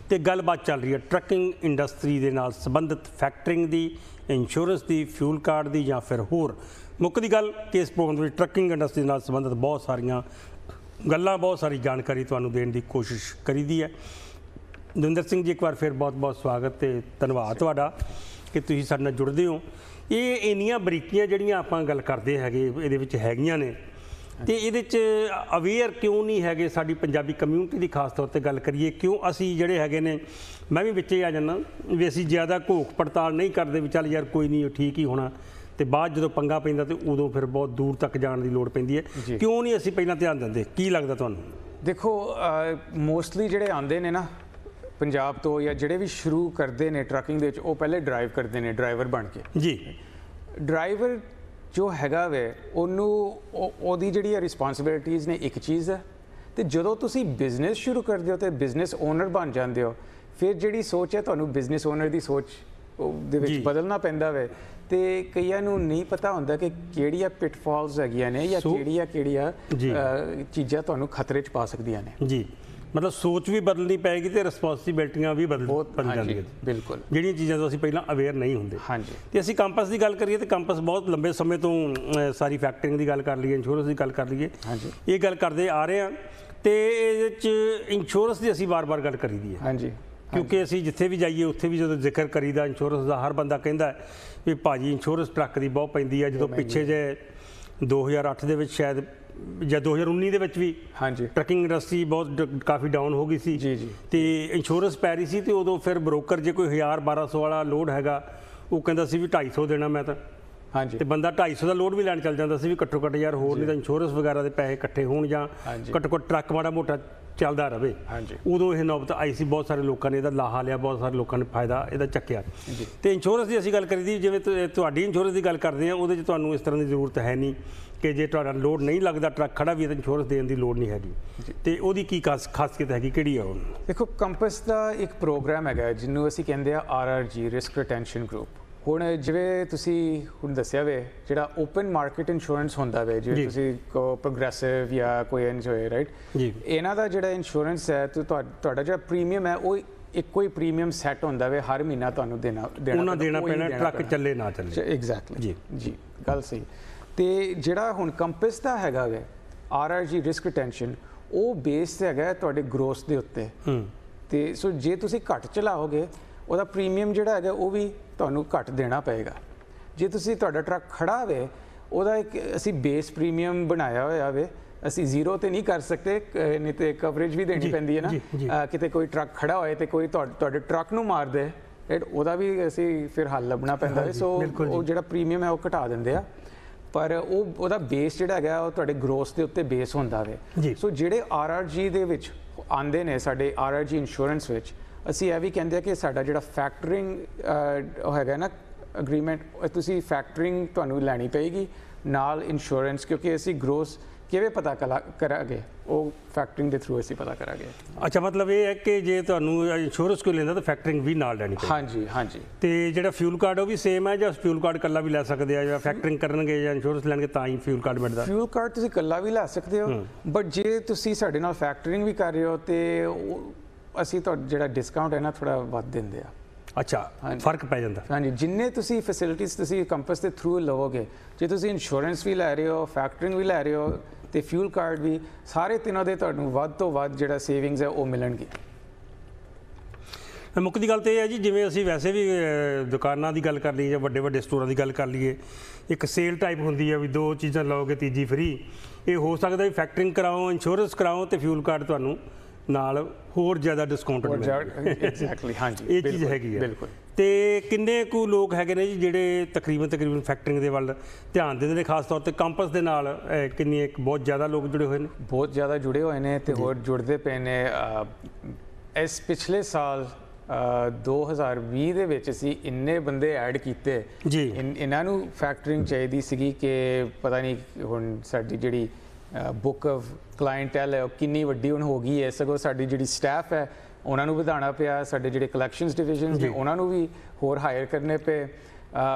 ਤੇ ਗੱਲਬਾਤ ਚੱਲ ਰਹੀ ਹੈ ਟਰੱਕਿੰਗ ਇੰਡਸਟਰੀ ਦੇ ਨਾਲ ਸੰਬੰਧਿਤ ਫੈਕਟਰਿੰਗ ਦੀ ਇੰਸ਼ੋਰੈਂਸ ਦੀ ਫਿਊਲ ਕਾਰਡ ਦੀ ਜਾਂ ਫਿਰ ਹੋਰ ਮੁੱਕਦੀ ਗੱਲ ਕੇਸ ਪ੍ਰੋਗਰਾਮ ਦੀ ਵਿੱਚ ਟਰੱਕਿੰਗ ਇੰਡਸਟਰੀ ਨਾਲ ਸੰਬੰਧਿਤ ਬਹੁਤ ਸਾਰੀਆਂ ਗੱਲਾਂ ਬਹੁਤ ਸਾਰੀ ਜਾਣਕਾਰੀ ਤੁਹਾਨੂੰ ਦੇਣ ਦੀ ਕੋਸ਼ਿਸ਼ ਕਰੀਦੀ ਹੈ ਨਰਿੰਦਰ ਸਿੰਘ ਜੀ ਇੱਕ ਵਾਰ ਫਿਰ ਬਹੁਤ-ਬਹੁਤ ਸਵਾਗਤ ਤੇ ਧੰਨਵਾਦ ਤੁਹਾਡਾ ਕਿ ਤੁਸੀਂ ਸਾਡੇ ਨਾਲ ਜੁੜਦੇ ਹੋ ਇਹ ਇੰਨੀਆਂ ਬਰੀਕੀਆਂ ਜਿਹੜੀਆਂ ਆਪਾਂ ਗੱਲ ਕਰਦੇ ਹੈਗੇ ਇਹਦੇ ਵਿੱਚ ਹੈਗੀਆਂ ਨੇ ਤੇ ਇਹਦੇ ਵਿੱਚ ਅਵੇਅਰ ਕਿਉਂ ਨਹੀਂ ਹੈਗੇ ਸਾਡੀ ਪੰਜਾਬੀ ਕਮਿਊਨਿਟੀ ਦੀ ਖਾਸ ਤੌਰ ਤੇ ਗੱਲ ਕਰੀਏ ਕਿਉਂ ਅਸੀਂ ਜਿਹੜੇ ਹੈਗੇ ਨੇ ਮੈਂ ਵੀ ਵਿੱਚੇ ਆ ਜਾਂਦਾ ਵੀ ਅਸੀਂ ਜ਼ਿਆਦਾ ਘੋਖ ਪੜਤਾਲ ਨਹੀਂ ਕਰਦੇ ਵੀ ਚੱਲ ਯਾਰ ਕੋਈ ਨਹੀਂ ਠੀਕ ਹੀ ਹੋਣਾ ਤੇ ਬਾਅਦ ਜਦੋਂ ਪੰਗਾ ਪੈਂਦਾ ਤੇ ਉਦੋਂ ਫਿਰ ਬਹੁਤ ਦੂਰ ਤੱਕ ਜਾਣ ਦੀ ਲੋੜ ਪੈਂਦੀ ਹੈ ਕਿਉਂ ਨਹੀਂ ਅਸੀਂ ਪਹਿਲਾਂ ਧਿਆਨ ਦਿੰਦੇ ਕੀ ਲੱਗਦਾ ਤੁਹਾਨੂੰ ਦੇਖੋ ਮੋਸਟਲੀ ਜਿਹੜੇ ਆਉਂਦੇ ਨੇ ਨਾ ਪੰਜਾਬ ਤੋਂ ਜਾਂ ਜਿਹੜੇ ਵੀ ਸ਼ੁਰੂ ਕਰਦੇ ਨੇ ਟਰੱਕਿੰਗ ਦੇ ਵਿੱਚ ਉਹ ਪਹਿਲੇ ਡਰਾਈਵ ਕਰਦੇ ਨੇ ਡਰਾਈਵਰ ਬਣ ਕੇ ਜੀ ਡਰਾਈਵਰ ਜੋ ਹੈਗਾ ਵੇ ਉਹਨੂੰ ਉਹਦੀ ਜਿਹੜੀ ਹੈ ਰਿਸਪਾਂਸਿਬਿਲਿਟੀਆਂ ਨੇ ਇੱਕ ਚੀਜ਼ ਹੈ ਤੇ ਜਦੋਂ ਤੁਸੀਂ ਬਿਜ਼ਨਸ ਸ਼ੁਰੂ ਕਰਦੇ ਹੋ ਤੇ ਬਿਜ਼ਨਸ ਓਨਰ ਬਣ ਜਾਂਦੇ ਹੋ ਫਿਰ ਜਿਹੜੀ ਸੋਚ ਹੈ ਤੁਹਾਨੂੰ ਬਿਜ਼ਨਸ ਓਨਰ ਦੀ ਸੋਚ ਦੇ ਵਿੱਚ ਬਦਲਣਾ ਪੈਂਦਾ ਵੇ ਤੇ ਕਈਆਂ ਨੂੰ ਨਹੀਂ ਪਤਾ ਹੁੰਦਾ ਕਿ ਕਿਹੜੀਆਂ ਪਿਟਫਾਲਸ ਹੈਗੀਆਂ ਨੇ ਜਾਂ ਕਿਹੜੀਆਂ ਕਿਹੜੀਆਂ ਚੀਜ਼ਾਂ ਤੁਹਾਨੂੰ ਖਤਰੇ 'ਚ ਪਾ ਸਕਦੀਆਂ ਨੇ ਜੀ ਮਤਲਬ ਸੋਚ ਵੀ ਬਦਲਣੀ ਪੈਗੀ ਤੇ ਰਿਸਪੌਂਸਿਬਿਲਟੀਆਂ ਵੀ ਬਦਲ ਬਣ ਜਾਂਦੀਆਂ ਬਿਲਕੁਲ ਜਿਹੜੀਆਂ ਚੀਜ਼ਾਂ ਤੋਂ ਅਸੀਂ ਪਹਿਲਾਂ ਅਵੇਅਰ ਨਹੀਂ ਹੁੰਦੇ ਹਾਂਜੀ ਤੇ ਅਸੀਂ ਕੰਪਸ ਦੀ ਗੱਲ ਕਰੀਏ ਤੇ ਕੰਪਸ ਬਹੁਤ ਲੰਬੇ ਸਮੇਂ ਤੋਂ ਸਾਰੀ ਫੈਕਟਰਿੰਗ ਦੀ ਗੱਲ ਕਰ ਲਈਏ ਇੰਸ਼ੋਰੈਂਸ ਦੀ ਗੱਲ ਕਰ ਲਈਏ ਹਾਂਜੀ ਇਹ ਗੱਲ ਕਰਦੇ ਆ ਰਹੇ ਆ ਤੇ ਇਹਦੇ ਚ ਇੰਸ਼ੋਰੈਂਸ ਦੀ ਅਸੀਂ ਵਾਰ-ਵਾਰ ਗੱਲ ਕਰੀ ਦੀ ਹੈ ਹਾਂਜੀ ਕਿਉਂਕਿ ਅਸੀਂ ਜਿੱਥੇ ਵੀ ਜਾਈਏ ਉੱਥੇ ਵੀ ਜਦੋਂ ਜ਼ਿਕਰ ਕਰੀਦਾ ਇੰਸ਼ੋਰੈਂਸ ਦਾ ਹਰ ਬੰਦਾ ਕਹਿੰਦਾ ਵੀ ਭਾਜੀ ਇੰਸ਼ੋਰੈਂਸ ਟਰੱਕ ਦੀ ਬਹੁਤ ਪੈਂਦੀ ਆ ਜਦੋਂ ਪਿੱਛੇ ਜੇ 2008 ਦੇ ਵਿੱਚ ਸ਼ਾਇਦ ਜਾਂ 2019 ਦੇ ਵਿੱਚ ਵੀ ਹਾਂਜੀ ਟਰਕਿੰਗ ਇੰਡਸਟਰੀ ਬਹੁਤ ਕਾਫੀ ਡਾਊਨ ਹੋ ਗਈ ਸੀ ਜੀ ਜੀ ਤੇ ਇੰਸ਼ੋਰੈਂਸ ਪੈ ਰਹੀ ਸੀ ਤੇ ਉਦੋਂ ਫਿਰ ਬ੍ਰੋਕਰ ਜੇ ਕੋਈ 1000 1200 ਵਾਲਾ ਲੋਡ ਹੈਗਾ ਉਹ ਕਹਿੰਦਾ ਸੀ ਵੀ 250 ਦੇਣਾ ਮੈਂ ਤਾਂ ਹਾਂਜੀ ਤੇ ਬੰਦਾ 250 ਦਾ ਲੋਡ ਵੀ ਲੈਣ ਚੱਲ ਜਾਂਦਾ ਸੀ ਵੀ ਘੱਟੋ ਘੱਟ ਯਾਰ ਹੋਰ ਨਹੀਂ ਤਾਂ ਇੰਸ਼ੋਰੈਂਸ ਵਗੈਰਾ ਦੇ ਪੈਸੇ ਇਕੱਠੇ ਹੋਣ ਜਾਂ ਘੱਟੋ ਘੱਟ ਟਰੱਕ ਮਾੜਾ ਮੋਟਾ ਚੱਲਦਾ ਰਹੇ ਹਾਂਜੀ ਉਦੋਂ ਇਹ ਨੌਬਤ ਆਈ ਸੀ ਬਹੁਤ ਸਾਰੇ ਲੋਕਾਂ ਨੇ ਇਹਦਾ ਲਾਹਾ ਲਿਆ ਬਹੁਤ ਸਾਰੇ ਲੋਕਾਂ ਨੇ ਫਾਇਦਾ ਇਹਦਾ ਚੱਕਿਆ ਤੇ ਇੰਸ਼ੋਰੈਂਸ ਦੀ ਅਸੀਂ ਗੱਲ ਕਰੀਦੀ ਜਿਵੇਂ ਤੁਹਾਡੀ ਇੰਸ਼ੋਰੈਂਸ ਦੀ ਗੱਲ ਕਰਦੇ ਆ ਉਹਦੇ 'ਚ ਤੁਹਾਨੂੰ ਇਸ ਤਰ੍ਹਾਂ ਦੀ ਜ਼ਰੂਰਤ ਹੈ ਨਹੀਂ ਕਿ ਜੇ ਤੁਹਾਡਾ ਲੋਡ ਨਹੀਂ ਲੱਗਦਾ ਟਰੱਕ ਖੜਾ ਵੀ ਹੈ ਤਾਂ ਇੰਸ਼ੋਰੈਂਸ ਦੇਣ ਦੀ ਲੋੜ ਨਹੀਂ ਹੈਗੀ ਤੇ ਉਹਦੀ ਕੀ ਖਾਸੀਅਤ ਹੈਗੀ ਕਿਹੜੀ ਹੈ ਉਹ ਦੇਖੋ ਕੰਪਸ ਦਾ ਇੱਕ ਪ੍ਰੋਗਰਾਮ ਹੈਗਾ ਜਿਹਨੂੰ ਅਸੀਂ ਕਹਿੰਦੇ ਆ ਆਰਆਰਜੀ ਰਿਸਕ ਰਿਟੈਂਸ਼ਨ ਗਰੁੱਪ ਹੁਣ ਜਿਵੇਂ ਤੁਸੀਂ ਹੁਣ ਦੱਸਿਆ ਵੇ ਜਿਹੜਾ ਓਪਨ ਮਾਰਕੀਟ ਇੰਸ਼ੋਰੈਂਸ ਹੁੰਦਾ ਵੇ ਜਿਵੇਂ ਤੁਸੀਂ ਪ੍ਰੋਗਰੈਸਿਵ ਜਾਂ ਕੋਈ ਐਨਜ ਹੋਏ ਰਾਈਟ ਇਹਨਾਂ ਦਾ ਜਿਹੜਾ ਇੰਸ਼ੋਰੈਂਸ ਹੈ ਤੁਹਾਡਾ ਜਿਹੜਾ ਪ੍ਰੀਮੀਅਮ ਹੈ ਉਹ ਇੱਕੋ ਹੀ ਪ੍ਰੀਮੀਅਮ ਸੈੱਟ ਹੁੰਦਾ ਵੇ ਹਰ ਮਹੀਨਾ ਤੁਹਾਨੂੰ ਦੇਣਾ ਦੇਣਾ ਉਹਨਾਂ ਦੇਣਾ ਪੈਣਾ ਟਰੱਕ ਚੱਲੇ ਨਾ ਚੱਲੇ ਐਗਜ਼ੈਕਟਲੀ ਜੀ ਜੀ ਗੱਲ ਸਹੀ ਤੇ ਜਿਹੜਾ ਹੁਣ ਕੰਪਸ ਦਾ ਹੈਗਾ ਵੇ ਆਰਆਰਜੀ ਰਿਸਕ ਟੈਂਸ਼ਨ ਉਹ ਬੇਸ ਤੇ ਹੈਗਾ ਤੁਹਾਡੇ ਗਰੋਸ ਦੇ ਉੱਤੇ ਤੇ ਸੋ ਜੇ ਤੁਸੀਂ ਘੱਟ ਚਲਾਓਗੇ ਉਹਦਾ ਪ੍ਰੀਮੀਅਮ ਜਿਹੜਾ ਹੈਗਾ ਉਹ ਵੀ ਤੁਹਾਨੂੰ ਘੱਟ ਦੇਣਾ ਪਏਗਾ ਜੇ ਤੁਸੀਂ ਤੁਹਾਡਾ ਟਰੱਕ ਖੜਾ ਹੋਵੇ ਉਹਦਾ ਇੱਕ ਅਸੀਂ ਬੇਸ ਪ੍ਰੀਮੀਅਮ ਬਣਾਇਆ ਹੋਇਆ ਵੇ ਅਸੀਂ ਜ਼ੀਰੋ ਤੇ ਨਹੀਂ ਕਰ ਸਕਦੇ ਨਹੀਂ ਤੇ ਕਵਰੇਜ ਵੀ ਦੇਣੀ ਪੈਂਦੀ ਹੈ ਨਾ ਕਿਤੇ ਕੋਈ ਟਰੱਕ ਖੜਾ ਹੋਏ ਤੇ ਕੋਈ ਤੁਹਾਡੇ ਟਰੱਕ ਨੂੰ ਮਾਰ ਦੇ ਉਹਦਾ ਵੀ ਅਸੀਂ ਫਿਰ ਹੱਲ ਲੱਭਣਾ ਪੈਂਦਾ ਹੈ ਸੋ ਉਹ ਜਿਹੜਾ ਪ੍ਰੀਮੀਅਮ ਹੈ ਉਹ ਘਟਾ ਦਿੰਦੇ ਆ ਪਰ ਉਹ ਉਹਦਾ ਬੇਸ ਜਿਹੜਾ ਹੈਗਾ ਉਹ ਤੁਹਾਡੇ ਗਰੋਸ ਦੇ ਉੱਤੇ ਬੇਸ ਹੁੰਦਾ ਵੇ ਸੋ ਜਿਹੜੇ ਆਰਆਰਜੀ ਦੇ ਵਿੱਚ ਆਂਦੇ ਨੇ ਸਾਡੇ ਆਰਆਰਜੀ ਇੰਸ਼ੋਰੈਂਸ ਵਿੱਚ ਅਸੀਂ ਇਹ ਵੀ ਕਹਿੰਦੇ ਆ ਕਿ ਸਾਡਾ ਜਿਹੜਾ ਫੈਕਟਰਿੰਗ ਹੈਗਾ ਨਾ ਅਗਰੀਮੈਂਟ ਤੁਸੀਂ ਫੈਕਟਰਿੰਗ ਤੁਹਾਨੂੰ ਲੈਣੀ ਪਏਗੀ ਨਾਲ ਇੰਸ਼ੋਰੈਂਸ ਕਿਉਂਕਿ ਅਸੀਂ ਗ੍ਰੋਸ ਕਿਵੇਂ ਪਤਾ ਕਰਾਂਗੇ ਉਹ ਫੈਕਟਰਿੰਗ ਦੇ ਥਰੂ ਅਸੀਂ ਪਤਾ ਕਰਾਂਗੇ ਅੱਛਾ ਮਤਲਬ ਇਹ ਹੈ ਕਿ ਜੇ ਤੁਹਾਨੂੰ ਇੰਸ਼ੋਰੈਂਸ ਕੋਈ ਲੈਂਦਾ ਤਾਂ ਫੈਕਟਰਿੰਗ ਵੀ ਨਾਲ ਲੈਣੀ ਪਏਗੀ ਹਾਂਜੀ ਹਾਂਜੀ ਤੇ ਜਿਹੜਾ ਫਿਊਲ ਕਾਰਡ ਉਹ ਵੀ ਸੇਮ ਹੈ ਜਾਂ ਫਿਊਲ ਕਾਰਡ ਕੱਲਾ ਵੀ ਲੈ ਸਕਦੇ ਆ ਜਾਂ ਫੈਕਟਰਿੰਗ ਕਰਨਗੇ ਜਾਂ ਇੰਸ਼ੋਰੈਂਸ ਲੈਣਗੇ ਤਾਂ ਹੀ ਫਿਊਲ ਕਾਰਡ ਮਿਲਦਾ ਫਿਊਲ ਕਾਰਡ ਤੁਸੀਂ ਕੱਲਾ ਵੀ ਲੈ ਸਕਦੇ ਹੋ ਬਟ ਜੇ ਤੁਸੀਂ ਸਾਡੇ ਨਾਲ ਫੈਕਟਰਿੰਗ ਵੀ ਕਰ ਰਹੇ ਹੋ ਤੇ ਅਸੀਂ ਤੁਹਾਡਾ ਜਿਹੜਾ ਡਿਸਕਾਊਂਟ ਹੈ ਨਾ ਥੋੜਾ ਵੱਧ ਦਿੰਦੇ ਆ ਅੱਛਾ ਫਰਕ ਪੈ ਜਾਂਦਾ ਹਾਂਜੀ ਜਿੰਨੇ ਤੁਸੀਂ ਫੈਸਿਲਿਟੀਆਂ ਤੁਸੀਂ ਕੰਪਸ ਦੇ ਥਰੂ ਲਵੋਗੇ ਜੇ ਤੁਸੀਂ ਇੰਸ਼ੋਰੈਂਸ ਵੀ ਲੈ ਰਹੇ ਹੋ ਫੈਕਟਰਿੰਗ ਵੀ ਲੈ ਰਹੇ ਹੋ ਤੇ ਫਿਊਲ ਕਾਰਡ ਵੀ ਸਾਰੇ ਤਿੰਨਾਂ ਦੇ ਤੁਹਾਨੂੰ ਵੱਧ ਤੋਂ ਵੱਧ ਜਿਹੜਾ ਸੇਵਿੰਗਸ ਹੈ ਉਹ ਮਿਲਣਗੇ ਮੁੱਖ ਦੀ ਗੱਲ ਤੇ ਇਹ ਹੈ ਜੀ ਜਿਵੇਂ ਅਸੀਂ ਵੈਸੇ ਵੀ ਦੁਕਾਨਾਂ ਦੀ ਗੱਲ ਕਰ ਲਈਏ ਜਾਂ ਵੱਡੇ ਵੱਡੇ ਸਟੋਰਾਂ ਦੀ ਗੱਲ ਕਰ ਲਈਏ ਇੱਕ ਸੇਲ ਟਾਈਪ ਹੁੰਦੀ ਹੈ ਵੀ ਦੋ ਚੀਜ਼ਾਂ ਲਓਗੇ ਤੀਜੀ ਫ੍ਰੀ ਇਹ ਹੋ ਸਕਦਾ ਵੀ ਫੈਕਟਰਿੰਗ ਕਰਾਓ ਇੰਸ਼ੋਰੈਂਸ ਕਰਾਓ ਤੇ ਫਿਊਲ ਕਾਰਡ ਤੁਹਾਨੂੰ ਨਾਲ ਹੋਰ ਜ਼ਿਆਦਾ ਡਿਸਕਾਊਂਟ ਮਿਲੇਗਾ ਐਗਜ਼ੈਕਟਲੀ ਹਾਂਜੀ ਇਹ ਚੀਜ਼ ਹੈਗੀ ਹੈ ਬਿਲਕੁਲ ਤੇ ਕਿੰਨੇ ਕੁ ਲੋਕ ਹੈਗੇ ਨੇ ਜੀ ਜਿਹੜੇ ਤਕਰੀਬਨ ਤਕਰੀਬਨ ਫੈਕਟਰਿੰਗ ਦੇ ਵੱਲ ਧਿਆਨ ਦਿੰਦੇ ਨੇ ਖਾਸ ਤੌਰ ਤੇ ਕੰਪਸ ਦੇ ਨਾਲ ਕਿੰਨੇ ਇੱਕ ਬਹੁਤ ਜ਼ਿਆਦਾ ਲੋਕ ਜੁੜੇ ਹੋਏ ਨੇ ਬਹੁਤ ਜ਼ਿਆਦਾ ਜੁੜੇ ਹੋਏ ਨੇ ਤੇ ਹੋਰ ਜੁੜਦੇ ਪਏ ਨੇ ਇਸ ਪਿਛਲੇ ਸਾਲ 2020 ਦੇ ਵਿੱਚ ਸੀ ਇੰਨੇ ਬੰਦੇ ਐਡ ਕੀਤੇ ਜੀ ਇਹਨਾਂ ਨੂੰ ਫੈਕਟਰਿੰਗ ਚਾਹੀਦੀ ਸੀਗੀ ਕਿ ਪਤਾ ਨਹੀਂ ਹੁਣ ਸਾਡੀ ਜਿਹੜੀ ਬੁੱਕ ਆਫ ਕਲਾਇੰਟੈਲ ਹੈ ਕਿੰਨੀ ਵੱਡੀ ਹੁਣ ਹੋ ਗਈ ਹੈ ਸਗੋਂ ਸਾਡੀ ਜਿਹੜੀ ਸਟਾਫ ਹੈ ਉਹਨਾਂ ਨੂੰ ਵਧਾਉਣਾ ਪਿਆ ਸਾਡੇ ਜਿਹੜੇ ਕਲੈਕਸ਼ਨਸ ਡਿਵੀਜ਼ਨਸ ਨੇ ਉਹਨਾਂ ਨੂੰ ਵੀ ਹੋਰ ਹਾਇਰ ਕਰਨੇ ਪਏ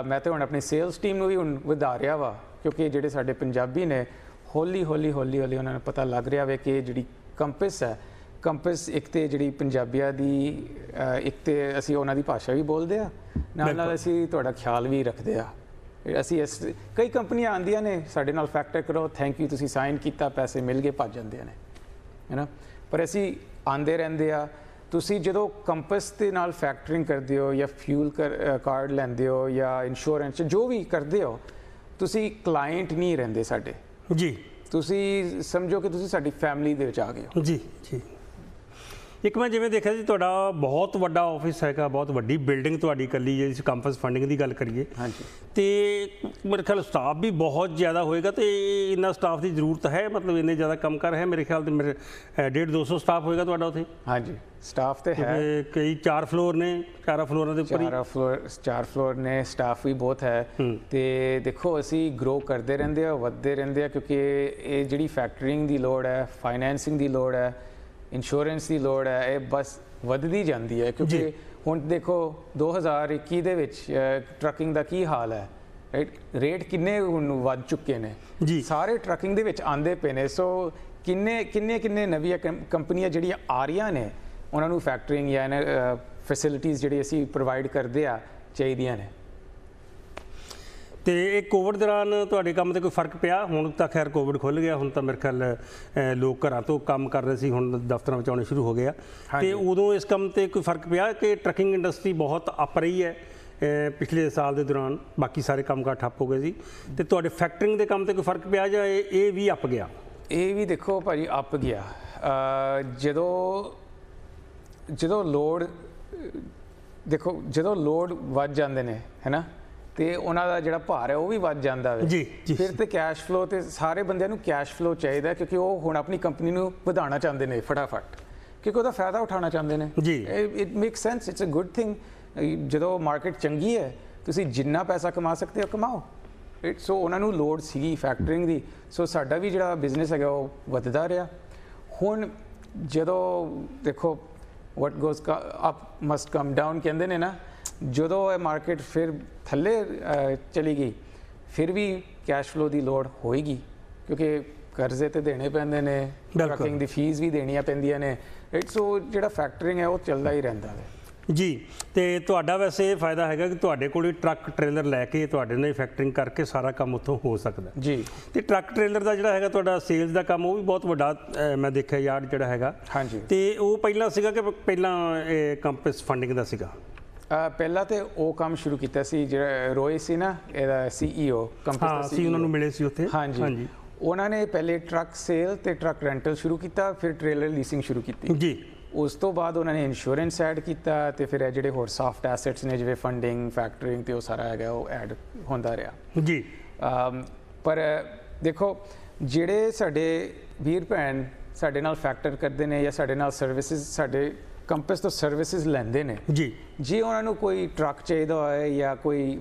ਮੈਂ ਤੇ ਹੁਣ ਆਪਣੀ ਸੇਲਸ ਟੀਮ ਨੂੰ ਵੀ ਹੁਣ ਵਧਾ ਰਿਹਾ ਵਾ ਕਿਉਂਕਿ ਜਿਹੜੇ ਸਾਡੇ ਪੰਜਾਬੀ ਨੇ ਹੌਲੀ ਹੌਲੀ ਹੌਲੀ ਹੌਲੀ ਉਹਨਾਂ ਨੂੰ ਪਤਾ ਲੱਗ ਰਿਹਾ ਵੇ ਕਿ ਜਿਹੜੀ ਕੰਪਸ ਹੈ ਕੰਪਸ ਇੱਕ ਤੇ ਜਿਹੜੀ ਪੰਜਾਬੀਆਂ ਦੀ ਇੱਕ ਤੇ ਅਸੀਂ ਉਹਨਾਂ ਦੀ ਭਾਸ਼ਾ ਵੀ ਬੋਲਦੇ ਆ ਨਾਲ ਨਾਲ ਅਸੀਂ ਤੁਹਾਡਾ ਖਿਆਲ ਵੀ ਰੱਖਦੇ ਆ ਅਸੀਂ ਇਸ ਕਈ ਕੰਪਨੀਆਂ ਆਂਦੀਆਂ ਨੇ ਸਾਡੇ ਨਾਲ ਫੈਕਟਰ ਕਰੋ ਥੈਂਕ ਯੂ ਤੁਸੀਂ ਸਾਈਨ ਕੀਤਾ ਪੈਸੇ ਮਿਲ ਗਏ ਭੱਜ ਜਾਂਦੇ ਨੇ ਹੈਨਾ ਪਰ ਅਸੀਂ ਆਂਦੇ ਰਹਿੰਦੇ ਆ ਤੁਸੀਂ ਜਦੋਂ ਕੰਪਸ ਦੇ ਨਾਲ ਫੈਕਟਰਿੰਗ ਕਰਦੇ ਹੋ ਜਾਂ ਫਿਊਲ ਕਾਰਡ ਲੈਂਦੇ ਹੋ ਜਾਂ ਇੰਸ਼ੋਰੈਂਸ ਜੋ ਵੀ ਕਰਦੇ ਹੋ ਤੁਸੀਂ ਕਲਾਇੰਟ ਨਹੀਂ ਰਹਿੰਦੇ ਸਾਡੇ ਜੀ ਤੁਸੀਂ ਸਮਝੋ ਕਿ ਤੁਸੀਂ ਸਾਡੀ ਫੈਮਿਲੀ ਦੇ ਵਿੱਚ ਆ ਗਏ ਹੋ ਜੀ ਜੀ ਇੱਕ ਮੈਂ ਜਿਵੇਂ ਦੇਖਿਆ ਜੀ ਤੁਹਾਡਾ ਬਹੁਤ ਵੱਡਾ ਆਫਿਸ ਹੈਗਾ ਬਹੁਤ ਵੱਡੀ ਬਿਲਡਿੰਗ ਤੁਹਾਡੀ ਕੱਲੀ ਜੇ ਕੰਫਰੈਂਸ ਫੰਡਿੰਗ ਦੀ ਗੱਲ ਕਰੀਏ ਹਾਂਜੀ ਤੇ ਮੇਰੇ ਖਿਆਲ ਸਟਾਫ ਵੀ ਬਹੁਤ ਜ਼ਿਆਦਾ ਹੋਏਗਾ ਤੇ ਇੰਨਾ ਸਟਾਫ ਦੀ ਜ਼ਰੂਰਤ ਹੈ ਮਤਲਬ ਇੰਨੇ ਜ਼ਿਆਦਾ ਕੰਮ ਕਰ ਹੈ ਮੇਰੇ ਖਿਆਲ ਤੇ ਮੇਰੇ 1.5 200 ਸਟਾਫ ਹੋਏਗਾ ਤੁਹਾਡਾ ਉੱਥੇ ਹਾਂਜੀ ਸਟਾਫ ਤੇ ਹੈ ਕਈ ਚਾਰ ਫਲੋਰ ਨੇ ਚਾਰਾ ਫਲੋਰਾਂ ਦੇ ਉੱਪਰ ਹੀ ਚਾਰਾ ਫਲੋਰ ਚਾਰ ਫਲੋਰ ਨੇ ਸਟਾਫ ਵੀ ਬਹੁਤ ਹੈ ਤੇ ਦੇਖੋ ਅਸੀਂ ਗਰੋ ਕਰਦੇ ਰਹਿੰਦੇ ਆ ਵੱਧਦੇ ਰਹਿੰਦੇ ਆ ਕਿਉਂਕਿ ਇਹ ਜਿਹੜੀ ਫੈਕਟਰਿੰਗ ਦੀ ਲੋੜ ਹੈ ਫਾਈਨੈਂਸਿੰਗ ਦੀ ਲੋੜ ਹੈ ਇੰਸ਼ੋਰੈਂਸ ਦੀ ਲੋੜ ਹੈ ਇਹ ਬਸ ਵੱਧਦੀ ਜਾਂਦੀ ਹੈ ਕਿਉਂਕਿ ਹੁਣ ਦੇਖੋ 2021 ਦੇ ਵਿੱਚ ਟਰੱਕਿੰਗ ਦਾ ਕੀ ਹਾਲ ਹੈ ਰਾਈਟ ਰੇਟ ਕਿੰਨੇ ਹੁਣ ਵੱਧ ਚੁੱਕੇ ਨੇ ਸਾਰੇ ਟਰੱਕਿੰਗ ਦੇ ਵਿੱਚ ਆਂਦੇ ਪਏ ਨੇ ਸੋ ਕਿੰਨੇ ਕਿੰਨੇ ਕਿੰਨੇ ਨਵੀਆਂ ਕੰਪਨੀਆਂ ਜਿਹੜੀਆਂ ਆ ਰਹੀਆਂ ਨੇ ਉਹਨਾਂ ਨੂੰ ਫੈਕਟਰਿੰਗ ਜਾਂ ਫੈਸਿਲਿਟੀਆਂ ਜਿਹੜੀ ਅਸੀਂ ਪ੍ਰੋਵਾਈਡ ਕਰਦੇ ਆ ਚਾਹੀਦੀਆਂ ਨੇ ਤੇ ਇਹ ਕੋਵਿਡ ਦੌਰਾਨ ਤੁਹਾਡੇ ਕੰਮ ਤੇ ਕੋਈ ਫਰਕ ਪਿਆ ਹੁਣ ਤਾਂ ਖੈਰ ਕੋਵਿਡ ਖੁੱਲ ਗਿਆ ਹੁਣ ਤਾਂ ਮੇਰੇ ਖਿਆਲ ਲੋਕ ਘਰਾਂ ਤੋਂ ਕੰਮ ਕਰ ਰਹੇ ਸੀ ਹੁਣ ਦਫ਼ਤਰਾਂ ਵਿੱਚ ਆਉਣੇ ਸ਼ੁਰੂ ਹੋ ਗਏ ਆ ਤੇ ਉਦੋਂ ਇਸ ਕੰਮ ਤੇ ਕੋਈ ਫਰਕ ਪਿਆ ਕਿ ਟਰੱਕਿੰਗ ਇੰਡਸਟਰੀ ਬਹੁਤ ਅਪ ਰਹੀ ਹੈ ਪਿਛਲੇ ਸਾਲ ਦੇ ਦੌਰਾਨ ਬਾਕੀ ਸਾਰੇ ਕੰਮ ਘਾ ਠੱਪ ਹੋ ਗਏ ਸੀ ਤੇ ਤੁਹਾਡੇ ਫੈਕਟਰਿੰਗ ਦੇ ਕੰਮ ਤੇ ਕੋਈ ਫਰਕ ਪਿਆ ਜਾਂ ਇਹ ਵੀ ਅਪ ਗਿਆ ਇਹ ਵੀ ਦੇਖੋ ਭਾਜੀ ਅਪ ਗਿਆ ਜਦੋਂ ਜਦੋਂ ਲੋਡ ਦੇਖੋ ਜਦੋਂ ਲੋਡ ਵੱਧ ਜਾਂਦੇ ਨੇ ਹੈਨਾ ਤੇ ਉਹਨਾਂ ਦਾ ਜਿਹੜਾ ਭਾਰ ਹੈ ਉਹ ਵੀ ਵੱਧ ਜਾਂਦਾ ਵੇ ਜੀ ਫਿਰ ਤੇ ਕੈਸ਼ ਫਲੋ ਤੇ ਸਾਰੇ ਬੰਦਿਆਂ ਨੂੰ ਕੈਸ਼ ਫਲੋ ਚਾਹੀਦਾ ਕਿਉਂਕਿ ਉਹ ਹੁਣ ਆਪਣੀ ਕੰਪਨੀ ਨੂੰ ਵਧਾਉਣਾ ਚਾਹੁੰਦੇ ਨੇ ਫਟਾਫਟ ਕਿਉਂਕਿ ਉਹਦਾ ਫਾਇਦਾ ਉਠਾਉਣਾ ਚਾਹੁੰਦੇ ਨੇ ਜੀ it makes sense it's a good thing ਜਦੋਂ ਮਾਰਕੀਟ ਚੰਗੀ ਹੈ ਤੁਸੀਂ ਜਿੰਨਾ ਪੈਸਾ ਕਮਾ ਸਕਦੇ ਹੋ ਕਮਾਓ ਇਟ ਸੋ ਉਹਨਾਂ ਨੂੰ ਲੋਡ ਸੀਗੀ ਫੈਕਟਰਿੰਗ ਦੀ ਸੋ ਸਾਡਾ ਵੀ ਜਿਹੜਾ ਬਿਜ਼ਨਸ ਹੈਗਾ ਉਹ ਵਧਦਾ ਰਿਹਾ ਹੁਣ ਜਦੋਂ ਦੇਖੋ what goes up must come down ਕਹਿੰਦੇ ਨੇ ਨਾ ਜਦੋਂ ਇਹ ਮਾਰਕੀਟ ਫਿਰ ਥੱਲੇ ਚਲੀ ਗਈ ਫਿਰ ਵੀ ਕੈਸ਼ ਫਲੋ ਦੀ ਲੋੜ ਹੋਏਗੀ ਕਿਉਂਕਿ ਕਰਜ਼ੇ ਤੇ ਦੇਣੇ ਪੈਂਦੇ ਨੇ ਟਰਕਿੰਗ ਦੀ ਫੀਸ ਵੀ ਦੇਣੀਆਂ ਪੈਂਦੀਆਂ ਨੇ ਸੋ ਜਿਹੜਾ ਫੈਕਟਰਿੰਗ ਹੈ ਉਹ ਚੱਲਦਾ ਹੀ ਰਹਿੰਦਾ ਹੈ ਜੀ ਤੇ ਤੁਹਾਡਾ ਵੈਸੇ ਇਹ ਫਾਇਦਾ ਹੈਗਾ ਕਿ ਤੁਹਾਡੇ ਕੋਲ ਟਰੱਕ ਟ੍ਰੇਲਰ ਲੈ ਕੇ ਤੁਹਾਡੇ ਨਾਲ ਫੈਕਟਰਿੰਗ ਕਰਕੇ ਸਾਰਾ ਕੰਮ ਉੱਥੋਂ ਹੋ ਸਕਦਾ ਜੀ ਤੇ ਟਰੱਕ ਟ੍ਰੇਲਰ ਦਾ ਜਿਹੜਾ ਹੈਗਾ ਤੁਹਾਡਾ ਸੇਲਸ ਦਾ ਕੰਮ ਉਹ ਵੀ ਬਹੁਤ ਵੱਡਾ ਮੈਂ ਦੇਖਿਆ ਯਾਰ ਜਿਹੜਾ ਹੈਗਾ ਹਾਂਜੀ ਤੇ ਉਹ ਪਹਿਲਾਂ ਸੀਗਾ ਕਿ ਪਹਿਲਾਂ ਇਹ ਕੰਪਸ ਫੰਡਿੰਗ ਦਾ ਸੀਗਾ ਪਹਿਲਾਂ ਤੇ ਉਹ ਕੰਮ ਸ਼ੁਰੂ ਕੀਤਾ ਸੀ ਜਿਹੜਾ ਰੋਏ ਸੀ ਨਾ ਇਹਦਾ ਸੀਈਓ ਕੰਪਨੀ ਦਾ ਸੀ ਉਹਨਾਂ ਨੂੰ ਮਿਲੇ ਸੀ ਉੱਥੇ ਹਾਂਜੀ ਉਹਨਾਂ ਨੇ ਪਹਿਲੇ ਟਰੱਕ ਸੇਲ ਤੇ ਟਰੱਕ ਰੈਂਟਲ ਸ਼ੁਰੂ ਕੀਤਾ ਫਿਰ ਟ੍ਰੇਲਰ ਲੀਸਿੰਗ ਸ਼ੁਰੂ ਕੀਤੀ ਜੀ ਉਸ ਤੋਂ ਬਾਅਦ ਉਹਨਾਂ ਨੇ ਇੰਸ਼ੋਰੈਂਸ ਐਡ ਕੀਤਾ ਤੇ ਫਿਰ ਇਹ ਜਿਹੜੇ ਹੋਰ ਸਾਫਟ ਐਸੈਟਸ ਨੇ ਜਿਵੇਂ ਫੰਡਿੰਗ ਫੈਕਟਰਿੰਗ ਤੇ ਉਹ ਸਾਰਾ ਹੈਗਾ ਉਹ ਐਡ ਹੁੰਦਾ ਰਿਹਾ ਜੀ ਪਰ ਦੇਖੋ ਜਿਹੜੇ ਸਾਡੇ ਵੀਰ ਭੈਣ ਸਾਡੇ ਨਾਲ ਫੈਕਟਰ ਕਰਦੇ ਨੇ ਜਾਂ ਸਾਡੇ ਨਾਲ ਸਰਵਿਸਿਜ਼ ਸਾਡੇ ਕੰਪਸ ਤੋਂ ਸਰਵਿਸਿਜ਼ ਲੈਂਦੇ ਨੇ ਜੀ ਜੇ ਉਹਨਾਂ ਨੂੰ ਕੋਈ ਟਰੱਕ ਚਾਹੀਦਾ ਹੋਏ ਜਾਂ ਕੋਈ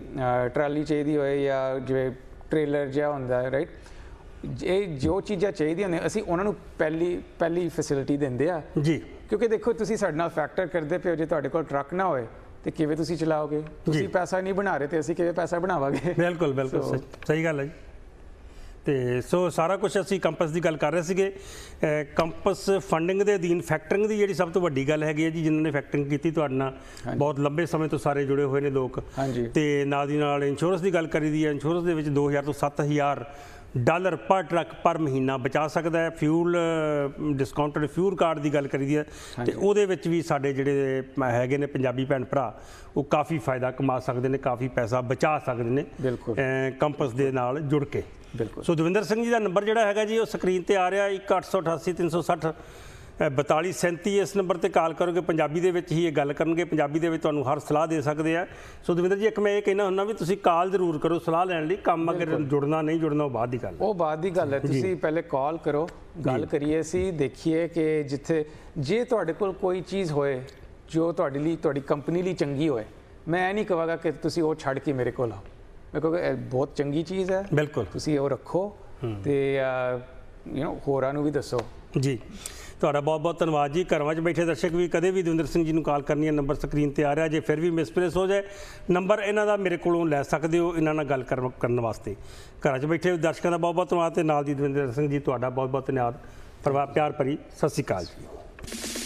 ਟਰਾਲੀ ਚਾਹੀਦੀ ਹੋਏ ਜਾਂ ਜਿਵੇਂ ਟ੍ਰੇਲਰ ਜਿਹਾ ਹੁੰਦਾ ਹੈ ਰਾਈਟ ਇਹ ਜੋ ਚੀਜ਼ਾਂ ਚਾਹੀਦੀਆਂ ਨੇ ਅਸੀਂ ਉਹਨਾਂ ਨੂੰ ਪਹਿਲੀ ਪਹਿਲੀ ਫੈਸਿਲਿਟੀ ਦਿੰਦੇ ਆ ਜੀ ਕਿਉਂਕਿ ਦੇਖੋ ਤੁਸੀਂ ਸਾਡੇ ਨਾਲ ਫੈਕਟਰ ਕਰਦੇ ਪਿਓ ਜੇ ਤੁਹਾਡੇ ਕੋਲ ਟਰੱਕ ਨਾ ਹੋਏ ਤੇ ਕਿਵੇਂ ਤੁਸੀਂ ਚਲਾਓਗੇ ਤੁਸੀਂ ਪੈਸਾ ਨਹੀਂ ਬਣਾ ਰਹੇ ਤੇ ਅਸੀਂ ਕਿਵੇਂ ਪੈਸਾ ਬਣਾਵਾਂਗੇ ਬਿਲਕੁਲ ਬਿਲਕੁਲ ਸਹੀ ਗੱਲ ਹੈ ਜੀ ਤੇ ਸੋ ਸਾਰਾ ਕੁਝ ਅਸੀਂ ਕੰਪਸ ਦੀ ਗੱਲ ਕਰ ਰਹੇ ਸੀਗੇ ਕੰਪਸ ਫੰਡਿੰਗ ਦੇ ਅਧੀਨ ਫੈਕਟਰਿੰਗ ਦੀ ਜਿਹੜੀ ਸਭ ਤੋਂ ਵੱਡੀ ਗੱਲ ਹੈਗੀ ਹੈ ਜੀ ਜਿਨ੍ਹਾਂ ਨੇ ਫੈਕਟਰਿੰਗ ਕੀਤੀ ਤੁਹਾਡੇ ਨਾਲ ਬਹੁਤ ਲੰਬੇ ਸਮੇਂ ਤੋਂ ਸਾਰੇ ਜੁੜੇ ਹੋਏ ਨੇ ਲੋਕ ਤੇ ਨਾਲ ਦੀ ਨਾਲ ਇੰਸ਼ੋਰੈਂਸ ਦੀ ਗੱਲ ਕਰੀ ਦੀ ਹੈ ਇੰਸ਼ੋਰੈਂਸ ਦੇ ਵਿੱਚ 2000 ਤੋਂ 7000 ਡਾਲਰ ਪਰ ਟਰੱਕ ਪਰ ਮਹੀਨਾ ਬਚਾ ਸਕਦਾ ਹੈ ਫਿਊਲ ਡਿਸਕਾਊਂਟਡ ਫਿਊਲ ਕਾਰਡ ਦੀ ਗੱਲ ਕਰੀਦੀ ਹੈ ਤੇ ਉਹਦੇ ਵਿੱਚ ਵੀ ਸਾਡੇ ਜਿਹੜੇ ਹੈਗੇ ਨੇ ਪੰਜਾਬੀ ਭੈਣ ਭਰਾ ਉਹ ਕਾਫੀ ਫਾਇਦਾ ਕਮਾ ਸਕਦੇ ਨੇ ਕਾਫੀ ਪੈਸਾ ਬਚਾ ਸਕਦੇ ਨੇ ਬਿਲਕੁਲ ਕੰਪਸ ਦੇ ਨਾਲ ਜੁੜ ਕੇ ਬਿਲਕੁਲ ਸੋ ਦਵਿੰਦਰ ਸਿੰਘ ਜੀ ਦਾ ਨੰਬਰ ਜਿਹੜਾ ਹੈਗਾ ਜੀ ਉਹ ਸਕਰੀਨ ਤੇ ਆ ਰਿਹਾ 1888360 4237 ਇਸ ਨੰਬਰ ਤੇ ਕਾਲ ਕਰੋਗੇ ਪੰਜਾਬੀ ਦੇ ਵਿੱਚ ਹੀ ਇਹ ਗੱਲ ਕਰਨਗੇ ਪੰਜਾਬੀ ਦੇ ਵਿੱਚ ਤੁਹਾਨੂੰ ਹਰ ਸਲਾਹ ਦੇ ਸਕਦੇ ਆ ਸੋ ਦਵਿੰਦਰ ਜੀ ਇੱਕ ਮੈਂ ਇਹ ਕਹਿਣਾ ਹੁੰਦਾ ਵੀ ਤੁਸੀਂ ਕਾਲ ਜ਼ਰੂਰ ਕਰੋ ਸਲਾਹ ਲੈਣ ਲਈ ਕੰਮ ਅਗਰ ਜੁੜਨਾ ਨਹੀਂ ਜੁੜਨਾ ਉਹ ਬਾਅਦ ਦੀ ਗੱਲ ਉਹ ਬਾਅਦ ਦੀ ਗੱਲ ਹੈ ਤੁਸੀਂ ਪਹਿਲੇ ਕਾਲ ਕਰੋ ਗੱਲ ਕਰੀਏ ਸੀ ਦੇਖੀਏ ਕਿ ਜਿੱਥੇ ਜੇ ਤੁਹਾਡੇ ਕੋਲ ਕੋਈ ਚੀਜ਼ ਹੋਏ ਜੋ ਤੁਹਾਡੇ ਲਈ ਤੁਹਾਡੀ ਕੰਪਨੀ ਲਈ ਚੰਗੀ ਹੋਏ ਮੈਂ ਇਹ ਨਹੀਂ ਕਹਾਂਗਾ ਕਿ ਤੁਸੀਂ ਉਹ ਛੱਡ ਕੇ ਮੇਰੇ ਕੋਲ ਆਓ ਮੈਂ ਕਹਾਂਗਾ ਬਹੁਤ ਚੰਗੀ ਚੀਜ਼ ਹੈ ਬਿਲਕੁਲ ਤੁਸੀਂ ਉਹ ਰੱਖੋ ਤੇ ਯੂ نو ਹੋਰਾਂ ਨੂੰ ਵੀ ਦੱਸੋ ਜੀ ਤੁਹਾਡਾ ਬਹੁਤ-ਬਹੁਤ ਧੰਨਵਾਦ ਜੀ ਘਰਾਂ ਵਿੱਚ ਬੈਠੇ ਦਰਸ਼ਕ ਵੀ ਕਦੇ ਵੀ ਦਵਿੰਦਰ ਸਿੰਘ ਜੀ ਨੂੰ ਕਾਲ ਕਰਨੀ ਹੈ ਨੰਬਰ ਸਕਰੀਨ ਤੇ ਆ ਰਿਹਾ ਜੇ ਫਿਰ ਵੀ ਮਿਸਪਲੇਸ ਹੋ ਜਾਏ ਨੰਬਰ ਇਹਨਾਂ ਦਾ ਮੇਰੇ ਕੋਲੋਂ ਲੈ ਸਕਦੇ ਹੋ ਇਹਨਾਂ ਨਾਲ ਗੱਲ ਕਰਨ ਕਰਨ ਵਾਸਤੇ ਘਰਾਂ ਵਿੱਚ ਬੈਠੇ ਦਰਸ਼ਕਾਂ ਦਾ ਬਹੁਤ-ਬਹੁਤ ਧੰਨਵਾਦ ਤੇ ਨਾਲ ਦੀ ਦਵਿੰਦਰ ਸਿੰਘ ਜੀ ਤੁਹਾਡਾ ਬਹੁਤ-ਬਹੁਤ ਧੰਨਵਾਦ ਪਰਿਵਾਰ ਪਿਆਰ ਭਰੀ ਸਤਿ ਸ਼੍ਰੀ ਅਕਾਲ ਜੀ